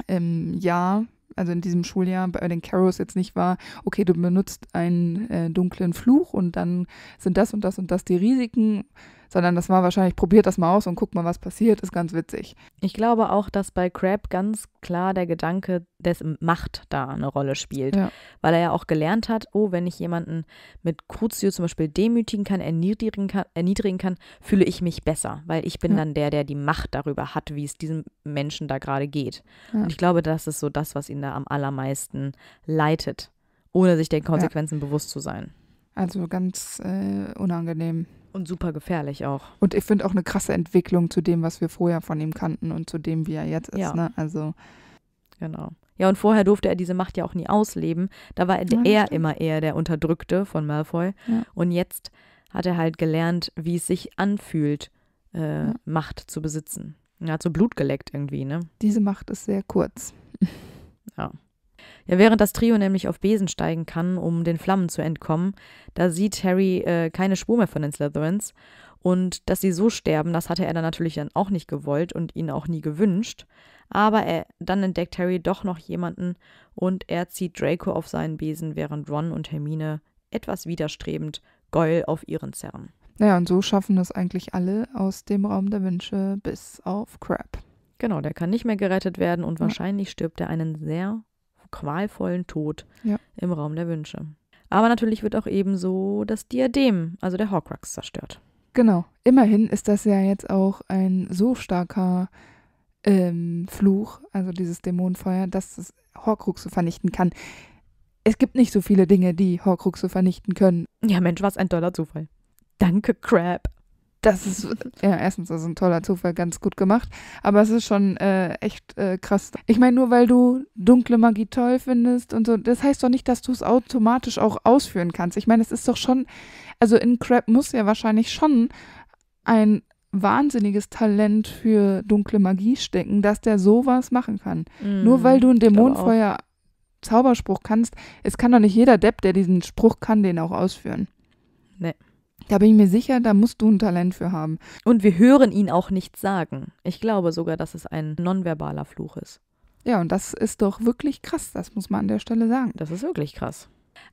ähm, Jahr, also in diesem Schuljahr bei den Caros jetzt nicht war, okay, du benutzt einen äh, dunklen Fluch und dann sind das und das und das die Risiken, sondern das war wahrscheinlich, probiert das mal aus und guckt mal, was passiert, ist ganz witzig. Ich glaube auch, dass bei Crab ganz klar der Gedanke des Macht da eine Rolle spielt, ja. weil er ja auch gelernt hat, oh, wenn ich jemanden mit Crucio zum Beispiel demütigen kann, erniedrigen kann, erniedrigen kann fühle ich mich besser, weil ich bin ja. dann der, der die Macht darüber hat, wie es diesem Menschen da gerade geht. Ja. Und ich glaube, das ist so das, was ihn da am allermeisten leitet, ohne sich den Konsequenzen bewusst zu sein. Also ganz äh, unangenehm. Und super gefährlich auch. Und ich finde auch eine krasse Entwicklung zu dem, was wir vorher von ihm kannten und zu dem, wie er jetzt ist. Ja. Ne? Also. Genau. Ja, und vorher durfte er diese Macht ja auch nie ausleben. Da war er, ja, er immer eher der Unterdrückte von Malfoy. Ja. Und jetzt hat er halt gelernt, wie es sich anfühlt, äh, Macht zu besitzen. Er hat so Blut geleckt irgendwie, ne? Diese Macht ist sehr kurz. Ja. Ja, während das Trio nämlich auf Besen steigen kann, um den Flammen zu entkommen, da sieht Harry äh, keine Spur mehr von den Slytherins. Und dass sie so sterben, das hatte er dann natürlich dann auch nicht gewollt und ihnen auch nie gewünscht. Aber er, dann entdeckt Harry doch noch jemanden und er zieht Draco auf seinen Besen, während Ron und Hermine etwas widerstrebend Goyle auf ihren zerren. Naja, und so schaffen das eigentlich alle aus dem Raum der Wünsche bis auf Crab. Genau, der kann nicht mehr gerettet werden und ja. wahrscheinlich stirbt er einen sehr qualvollen Tod ja. im Raum der Wünsche. Aber natürlich wird auch ebenso das Diadem, also der Horcrux, zerstört. Genau. Immerhin ist das ja jetzt auch ein so starker ähm, Fluch, also dieses Dämonenfeuer, dass es Horcruxe vernichten kann. Es gibt nicht so viele Dinge, die Horcruxe vernichten können. Ja, Mensch, was ein toller Zufall. Danke, Crab das ist ja erstens also ein toller Zufall, ganz gut gemacht. Aber es ist schon äh, echt äh, krass. Ich meine, nur weil du dunkle Magie toll findest und so, das heißt doch nicht, dass du es automatisch auch ausführen kannst. Ich meine, es ist doch schon, also in Crap muss ja wahrscheinlich schon ein wahnsinniges Talent für dunkle Magie stecken, dass der sowas machen kann. Mm, nur weil du ein Dämonenfeuer Zauberspruch kannst, es kann doch nicht jeder Depp, der diesen Spruch kann, den auch ausführen. Nee. Da bin ich mir sicher, da musst du ein Talent für haben. Und wir hören ihn auch nicht sagen. Ich glaube sogar, dass es ein nonverbaler Fluch ist. Ja, und das ist doch wirklich krass, das muss man an der Stelle sagen. Das ist wirklich krass.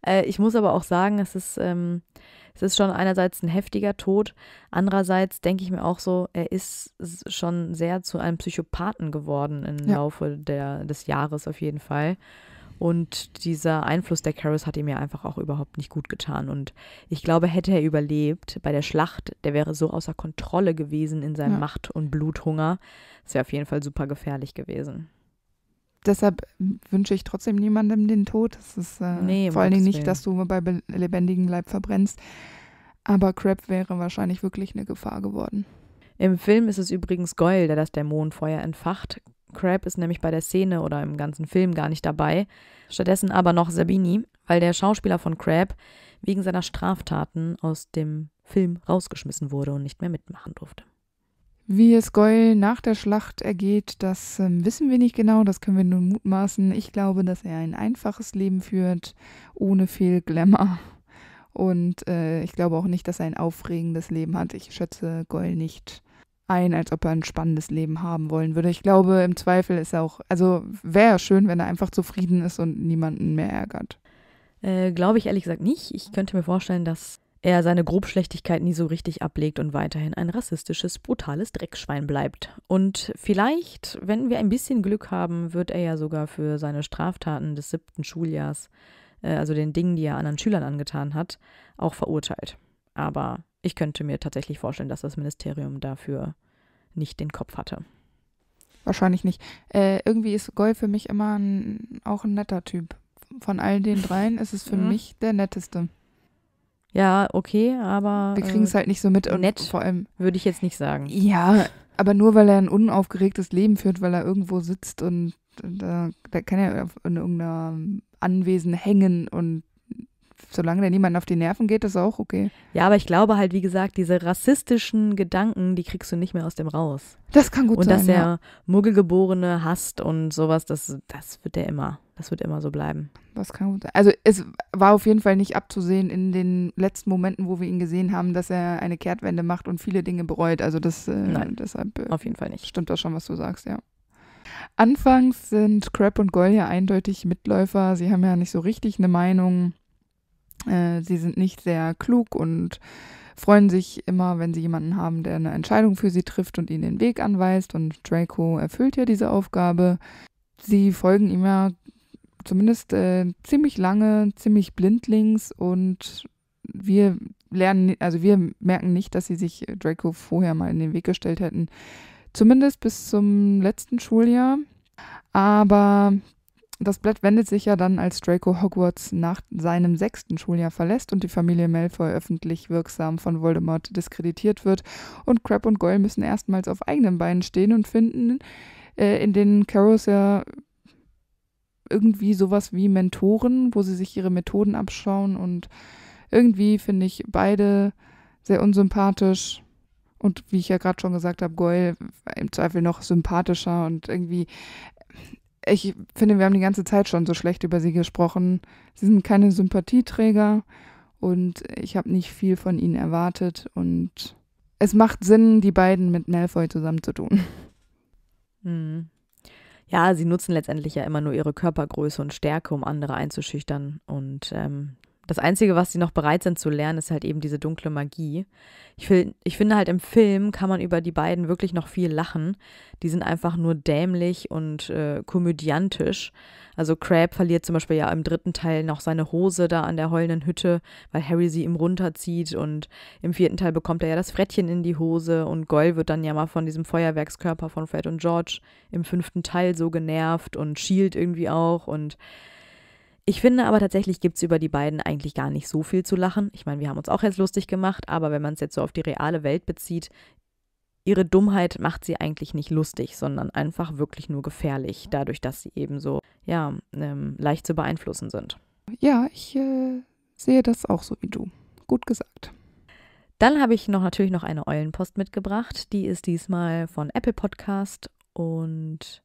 Äh, ich muss aber auch sagen, es ist, ähm, es ist schon einerseits ein heftiger Tod, andererseits denke ich mir auch so, er ist schon sehr zu einem Psychopathen geworden im ja. Laufe der, des Jahres auf jeden Fall. Und dieser Einfluss der Karis hat ihm ja einfach auch überhaupt nicht gut getan. Und ich glaube, hätte er überlebt bei der Schlacht, der wäre so außer Kontrolle gewesen in seinem ja. Macht- und Bluthunger. Das wäre auf jeden Fall super gefährlich gewesen. Deshalb wünsche ich trotzdem niemandem den Tod. Das ist äh, nee, vor allen Dingen nicht, dass du bei lebendigem Leib verbrennst. Aber Crab wäre wahrscheinlich wirklich eine Gefahr geworden. Im Film ist es übrigens Goyle, der das Dämonenfeuer entfacht. Crab ist nämlich bei der Szene oder im ganzen Film gar nicht dabei, stattdessen aber noch Sabini, weil der Schauspieler von Crab wegen seiner Straftaten aus dem Film rausgeschmissen wurde und nicht mehr mitmachen durfte. Wie es Goyle nach der Schlacht ergeht, das äh, wissen wir nicht genau, das können wir nur mutmaßen. Ich glaube, dass er ein einfaches Leben führt, ohne viel Glamour. Und äh, ich glaube auch nicht, dass er ein aufregendes Leben hat. Ich schätze Goyle nicht ein, als ob er ein spannendes Leben haben wollen würde. Ich glaube, im Zweifel ist er auch, also wäre schön, wenn er einfach zufrieden ist und niemanden mehr ärgert. Äh, glaube ich ehrlich gesagt nicht. Ich könnte mir vorstellen, dass er seine Grobschlechtigkeit nie so richtig ablegt und weiterhin ein rassistisches, brutales Dreckschwein bleibt. Und vielleicht, wenn wir ein bisschen Glück haben, wird er ja sogar für seine Straftaten des siebten Schuljahrs, äh, also den Dingen, die er anderen Schülern angetan hat, auch verurteilt. Aber ich könnte mir tatsächlich vorstellen, dass das Ministerium dafür nicht den Kopf hatte. Wahrscheinlich nicht. Äh, irgendwie ist Goy für mich immer ein, auch ein netter Typ. Von all den dreien ist es für mhm. *laughs* mich der netteste. Ja, okay, aber. Wir kriegen es äh, halt nicht so mit und nett vor allem. Würde ich jetzt nicht sagen. Ja, aber nur weil er ein unaufgeregtes Leben führt, weil er irgendwo sitzt und äh, da, kann er in irgendeiner Anwesen hängen und solange der niemand auf die Nerven geht, ist auch okay. Ja, aber ich glaube halt, wie gesagt, diese rassistischen Gedanken, die kriegst du nicht mehr aus dem raus. Das kann gut und sein. Und dass er ja. Muggelgeborene hasst und sowas, das, das wird der immer. Das wird immer so bleiben. Das kann gut sein. Also es war auf jeden Fall nicht abzusehen in den letzten Momenten, wo wir ihn gesehen haben, dass er eine Kehrtwende macht und viele Dinge bereut. Also das äh, deshalb äh, auf jeden Fall nicht. Stimmt das schon, was du sagst, ja. Anfangs sind Crab und Goll ja eindeutig Mitläufer. Sie haben ja nicht so richtig eine Meinung. Äh, sie sind nicht sehr klug und freuen sich immer, wenn sie jemanden haben, der eine Entscheidung für sie trifft und ihnen den Weg anweist. Und Draco erfüllt ja diese Aufgabe. Sie folgen ihm ja zumindest äh, ziemlich lange, ziemlich blindlings und wir lernen, also wir merken nicht, dass sie sich Draco vorher mal in den Weg gestellt hätten. Zumindest bis zum letzten Schuljahr. Aber das Blatt wendet sich ja dann, als Draco Hogwarts nach seinem sechsten Schuljahr verlässt und die Familie Malfoy öffentlich wirksam von Voldemort diskreditiert wird. Und Crab und Goyle müssen erstmals auf eigenen Beinen stehen und finden, äh, in den Carrows ja irgendwie sowas wie Mentoren, wo sie sich ihre Methoden abschauen. Und irgendwie finde ich beide sehr unsympathisch. Und wie ich ja gerade schon gesagt habe, Goyle im Zweifel noch sympathischer und irgendwie ich finde, wir haben die ganze Zeit schon so schlecht über sie gesprochen. Sie sind keine Sympathieträger und ich habe nicht viel von ihnen erwartet und es macht Sinn, die beiden mit Malfoy zusammenzutun. Hm. Ja, sie nutzen letztendlich ja immer nur ihre Körpergröße und Stärke, um andere einzuschüchtern und ähm, das Einzige, was sie noch bereit sind zu lernen, ist halt eben diese dunkle Magie. Ich, will, ich finde halt im Film kann man über die beiden wirklich noch viel lachen. Die sind einfach nur dämlich und äh, komödiantisch. Also Crab verliert zum Beispiel ja im dritten Teil noch seine Hose da an der heulenden Hütte, weil Harry sie ihm runterzieht und im vierten Teil bekommt er ja das Frettchen in die Hose und Goyle wird dann ja mal von diesem Feuerwerkskörper von Fred und George im fünften Teil so genervt und schielt irgendwie auch und ich finde aber tatsächlich gibt es über die beiden eigentlich gar nicht so viel zu lachen. Ich meine, wir haben uns auch jetzt lustig gemacht, aber wenn man es jetzt so auf die reale Welt bezieht, ihre Dummheit macht sie eigentlich nicht lustig, sondern einfach wirklich nur gefährlich, dadurch, dass sie eben so ja, ähm, leicht zu beeinflussen sind. Ja, ich äh, sehe das auch so wie du. Gut gesagt. Dann habe ich noch natürlich noch eine Eulenpost mitgebracht. Die ist diesmal von Apple Podcast und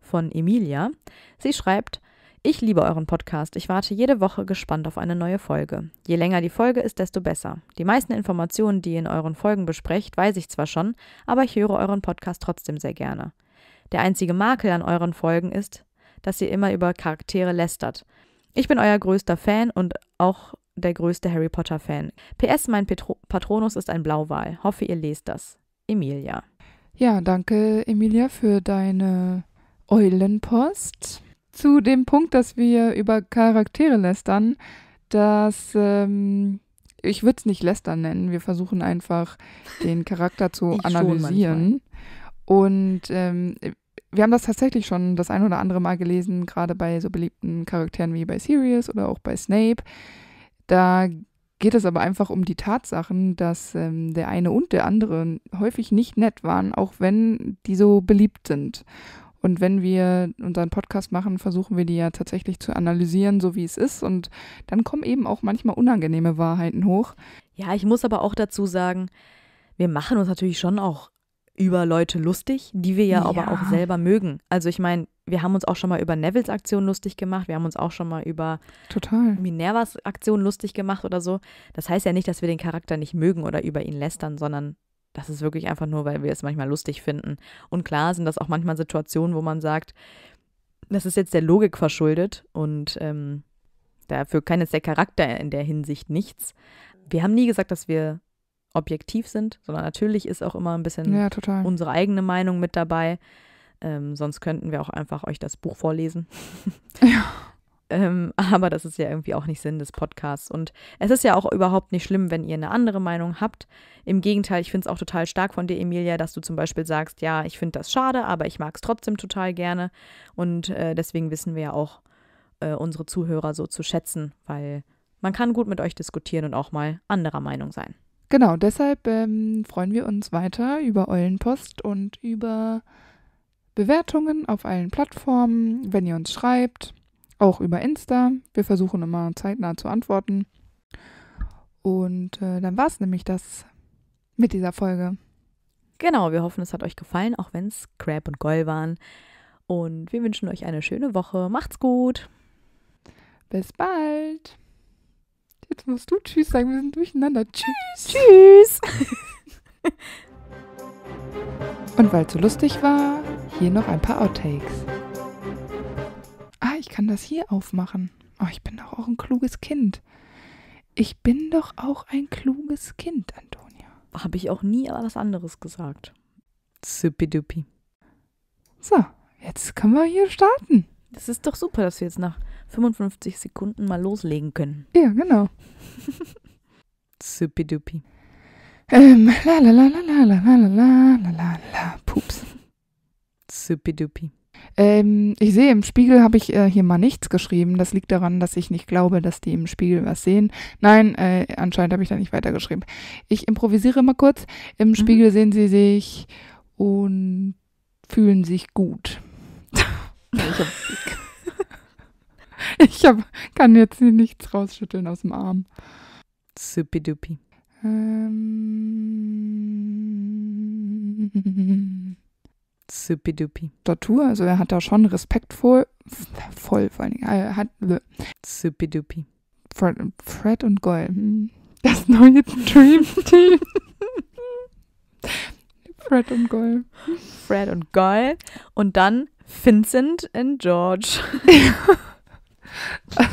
von Emilia. Sie schreibt, ich liebe euren Podcast. Ich warte jede Woche gespannt auf eine neue Folge. Je länger die Folge ist, desto besser. Die meisten Informationen, die ihr in euren Folgen besprecht, weiß ich zwar schon, aber ich höre euren Podcast trotzdem sehr gerne. Der einzige Makel an euren Folgen ist, dass ihr immer über Charaktere lästert. Ich bin euer größter Fan und auch der größte Harry Potter-Fan. PS, mein Petro Patronus ist ein Blauwal. Hoffe, ihr lest das. Emilia. Ja, danke, Emilia, für deine Eulenpost zu dem Punkt, dass wir über Charaktere lästern, dass ähm, ich würde es nicht lästern nennen. Wir versuchen einfach, den Charakter zu *laughs* ich analysieren. Und ähm, wir haben das tatsächlich schon das ein oder andere Mal gelesen, gerade bei so beliebten Charakteren wie bei Sirius oder auch bei Snape. Da geht es aber einfach um die Tatsachen, dass ähm, der eine und der andere häufig nicht nett waren, auch wenn die so beliebt sind. Und wenn wir unseren Podcast machen, versuchen wir die ja tatsächlich zu analysieren, so wie es ist. Und dann kommen eben auch manchmal unangenehme Wahrheiten hoch. Ja, ich muss aber auch dazu sagen, wir machen uns natürlich schon auch über Leute lustig, die wir ja, ja. aber auch selber mögen. Also ich meine, wir haben uns auch schon mal über Nevils Aktion lustig gemacht, wir haben uns auch schon mal über Total. Minervas Aktion lustig gemacht oder so. Das heißt ja nicht, dass wir den Charakter nicht mögen oder über ihn lästern, sondern das ist wirklich einfach nur, weil wir es manchmal lustig finden. Und klar sind das auch manchmal Situationen, wo man sagt, das ist jetzt der Logik verschuldet und ähm, dafür kann jetzt der Charakter in der Hinsicht nichts. Wir haben nie gesagt, dass wir objektiv sind, sondern natürlich ist auch immer ein bisschen ja, unsere eigene Meinung mit dabei. Ähm, sonst könnten wir auch einfach euch das Buch vorlesen. Ja. *laughs* Ähm, *laughs* aber das ist ja irgendwie auch nicht Sinn des Podcasts. Und es ist ja auch überhaupt nicht schlimm, wenn ihr eine andere Meinung habt. Im Gegenteil, ich finde es auch total stark von dir, Emilia, dass du zum Beispiel sagst, ja, ich finde das schade, aber ich mag es trotzdem total gerne. Und äh, deswegen wissen wir ja auch äh, unsere Zuhörer so zu schätzen, weil man kann gut mit euch diskutieren und auch mal anderer Meinung sein. Genau, deshalb ähm, freuen wir uns weiter über Eulenpost und über Bewertungen auf allen Plattformen, wenn ihr uns schreibt auch über Insta. Wir versuchen immer zeitnah zu antworten. Und äh, dann war es nämlich das mit dieser Folge. Genau, wir hoffen, es hat euch gefallen, auch wenn es Crab und Goll waren. Und wir wünschen euch eine schöne Woche. Macht's gut. Bis bald. Jetzt musst du Tschüss sagen, wir sind durcheinander. Tschüss. Tschüss. *laughs* und weil es so lustig war, hier noch ein paar Outtakes. Ah, ich kann das hier aufmachen. Oh, ich bin doch auch ein kluges Kind. Ich bin doch auch ein kluges Kind, Antonia. Habe ich auch nie was anderes gesagt. Zippidupi. So, jetzt können wir hier starten. Das ist doch super, dass wir jetzt nach 55 Sekunden mal loslegen können. Ja, genau. Zippidupi. Ähm, la la la la la la la la la la la. Pups. Zippidupi. Ähm, ich sehe, im Spiegel habe ich äh, hier mal nichts geschrieben. Das liegt daran, dass ich nicht glaube, dass die im Spiegel was sehen. Nein, äh, anscheinend habe ich da nicht weitergeschrieben. Ich improvisiere mal kurz. Im mhm. Spiegel sehen sie sich und fühlen sich gut. ich hab, *laughs* *laughs* kann jetzt hier nichts rausschütteln aus dem Arm. Supidupi. Ähm. Zupidupi. Tortur, also er hat da schon respektvoll, voll vor allen Dingen, er hat Zupidupi. Äh, Fred, Fred und Goyle, hm, das neue Dream Team. *laughs* Fred und Goyle. Fred und Goyle und dann Vincent und George. Ja. *laughs*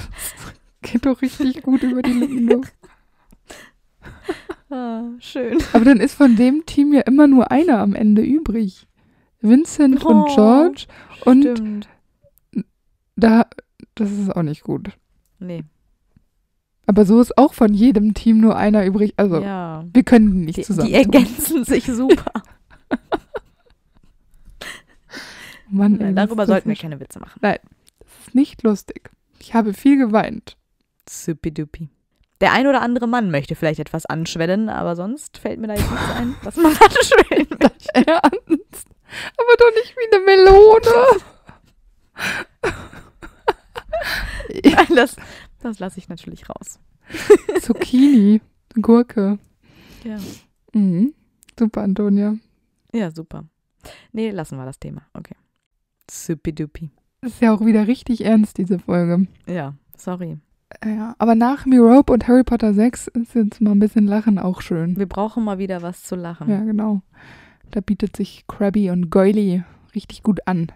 Geht doch richtig gut über die Lippen. Ah, schön. Aber dann ist von dem Team ja immer nur einer am Ende übrig. Vincent oh, und George. Und stimmt. da, das ist auch nicht gut. Nee. Aber so ist auch von jedem Team nur einer übrig. Also, ja. wir können nicht die, zusammen. Die ergänzen sich super. *laughs* Mann, ja, darüber sollten wir keine Witze machen. Nein, das ist nicht lustig. Ich habe viel geweint. Supidupi. Der ein oder andere Mann möchte vielleicht etwas anschwellen, aber sonst fällt mir da jetzt nichts ein, was man *laughs* anschwellen möchte. *laughs* Ernst? Aber doch nicht wie eine Melone. *laughs* Nein, das, das lasse ich natürlich raus. *laughs* Zucchini, Gurke. Ja. Mhm. Super, Antonia. Ja, super. Nee, lassen wir das Thema. Okay. Supidupi. Das ist ja auch wieder richtig ernst, diese Folge. Ja, sorry. Ja, aber nach Me Rope und Harry Potter 6 ist jetzt mal ein bisschen Lachen auch schön. Wir brauchen mal wieder was zu lachen. Ja, genau. Da bietet sich Krabby und Goily richtig gut an.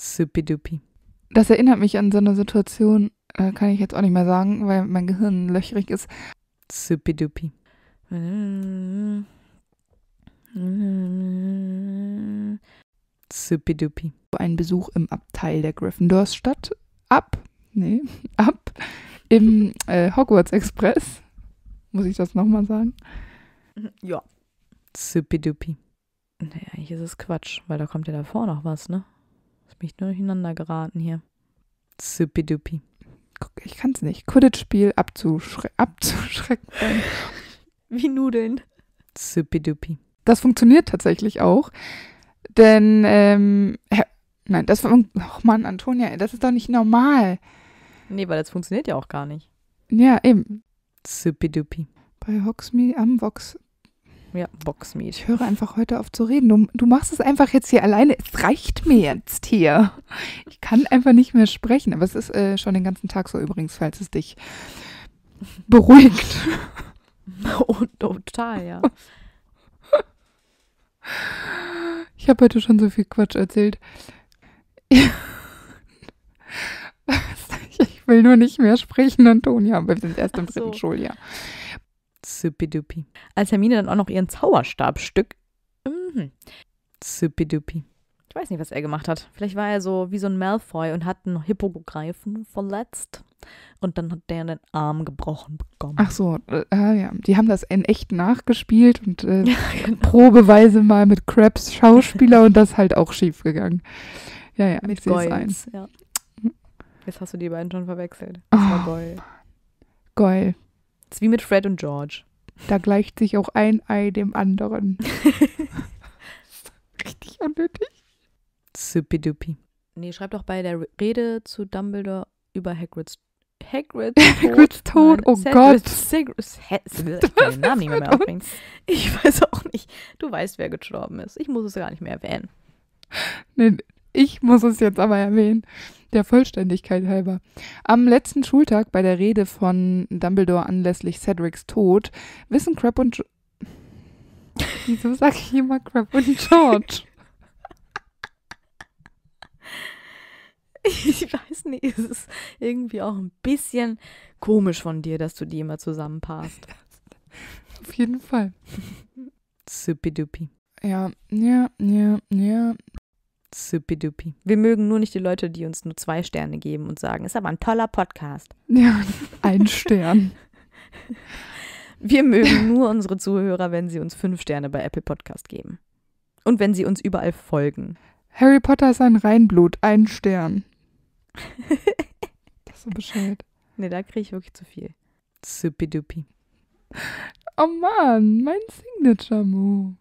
Supidupi. Das erinnert mich an so eine Situation, äh, kann ich jetzt auch nicht mehr sagen, weil mein Gehirn löchrig ist. Supidupi. Supidupi. Ein Besuch im Abteil der Gryffindors statt. Ab, nee, *laughs* ab im äh, Hogwarts Express. Muss ich das nochmal sagen? Ja. Supidupi. Nee, eigentlich ist es Quatsch, weil da kommt ja davor noch was, ne? Ist mich nur durcheinander geraten hier. Supidupi. Guck, ich kann's nicht. Quidditch-Spiel abzuschre abzuschrecken. *laughs* Wie Nudeln. Supidupi. Das funktioniert tatsächlich auch. Denn, ähm, nein, das war, Och Mann, Antonia, das ist doch nicht normal. Nee, weil das funktioniert ja auch gar nicht. Ja, eben. Supidupi. Bei Hogsmeade, am Vox, ja, Boxmeet. Ich höre einfach heute auf zu reden. Du, du machst es einfach jetzt hier alleine. Es reicht mir jetzt hier. Ich kann einfach nicht mehr sprechen. Aber es ist äh, schon den ganzen Tag so übrigens, falls es dich beruhigt. *laughs* Oh, total, ja. *laughs* Ich habe heute schon so viel Quatsch erzählt. *laughs* Ich will nur nicht mehr sprechen, Antonia, wir sind erst im dritten so. Schuljahr. Supidupi. Als Hermine dann auch noch ihren Zauberstabstück. Mhm. Supidupi. Ich weiß nicht, was er gemacht hat. Vielleicht war er so wie so ein Malfoy und hat einen Hippogreifen verletzt. Und dann hat der den Arm gebrochen bekommen. Ach so, äh, ah, ja. Die haben das in echt nachgespielt und äh, *laughs* ja, genau. probeweise mal mit Krabs Schauspieler und das halt auch schief gegangen. Ja, ja, mit ich sehe es Ja. Jetzt hast du die beiden schon verwechselt. Das oh, war Goyle. Goyle. Das ist wie mit Fred und George. Da gleicht sich auch ein Ei dem anderen. *laughs* Richtig unnötig. Supidupi. Nee, schreib doch bei der Rede zu Dumbledore über Hagrids Hagrid *laughs* Hagrids Tod, Mann. oh Sagrid, Gott. Sagrid, Sagrid, ich kann den Namen nicht mehr aufbringen. Ich weiß auch nicht. Du weißt, wer gestorben ist. Ich muss es gar nicht mehr erwähnen. Nee, ich muss es jetzt aber erwähnen der Vollständigkeit halber. Am letzten Schultag bei der Rede von Dumbledore anlässlich Cedrics Tod wissen Crab und jo *laughs* Wieso sag ich immer Crab und George? *laughs* ich weiß nicht, es ist irgendwie auch ein bisschen komisch von dir, dass du die immer zusammenpasst. *laughs* Auf jeden Fall. Supidupi. Ja, ja, ja, ja, Zippidupi. Wir mögen nur nicht die Leute, die uns nur zwei Sterne geben und sagen, ist aber ein toller Podcast. Ja, ein Stern. *laughs* Wir mögen nur unsere Zuhörer, wenn sie uns fünf Sterne bei Apple Podcast geben. Und wenn sie uns überall folgen. Harry Potter ist ein Reinblut, ein Stern. *laughs* das ist so Bescheid. Nee, da kriege ich wirklich zu viel. Zippidupi. Oh Mann, mein Signature-Move.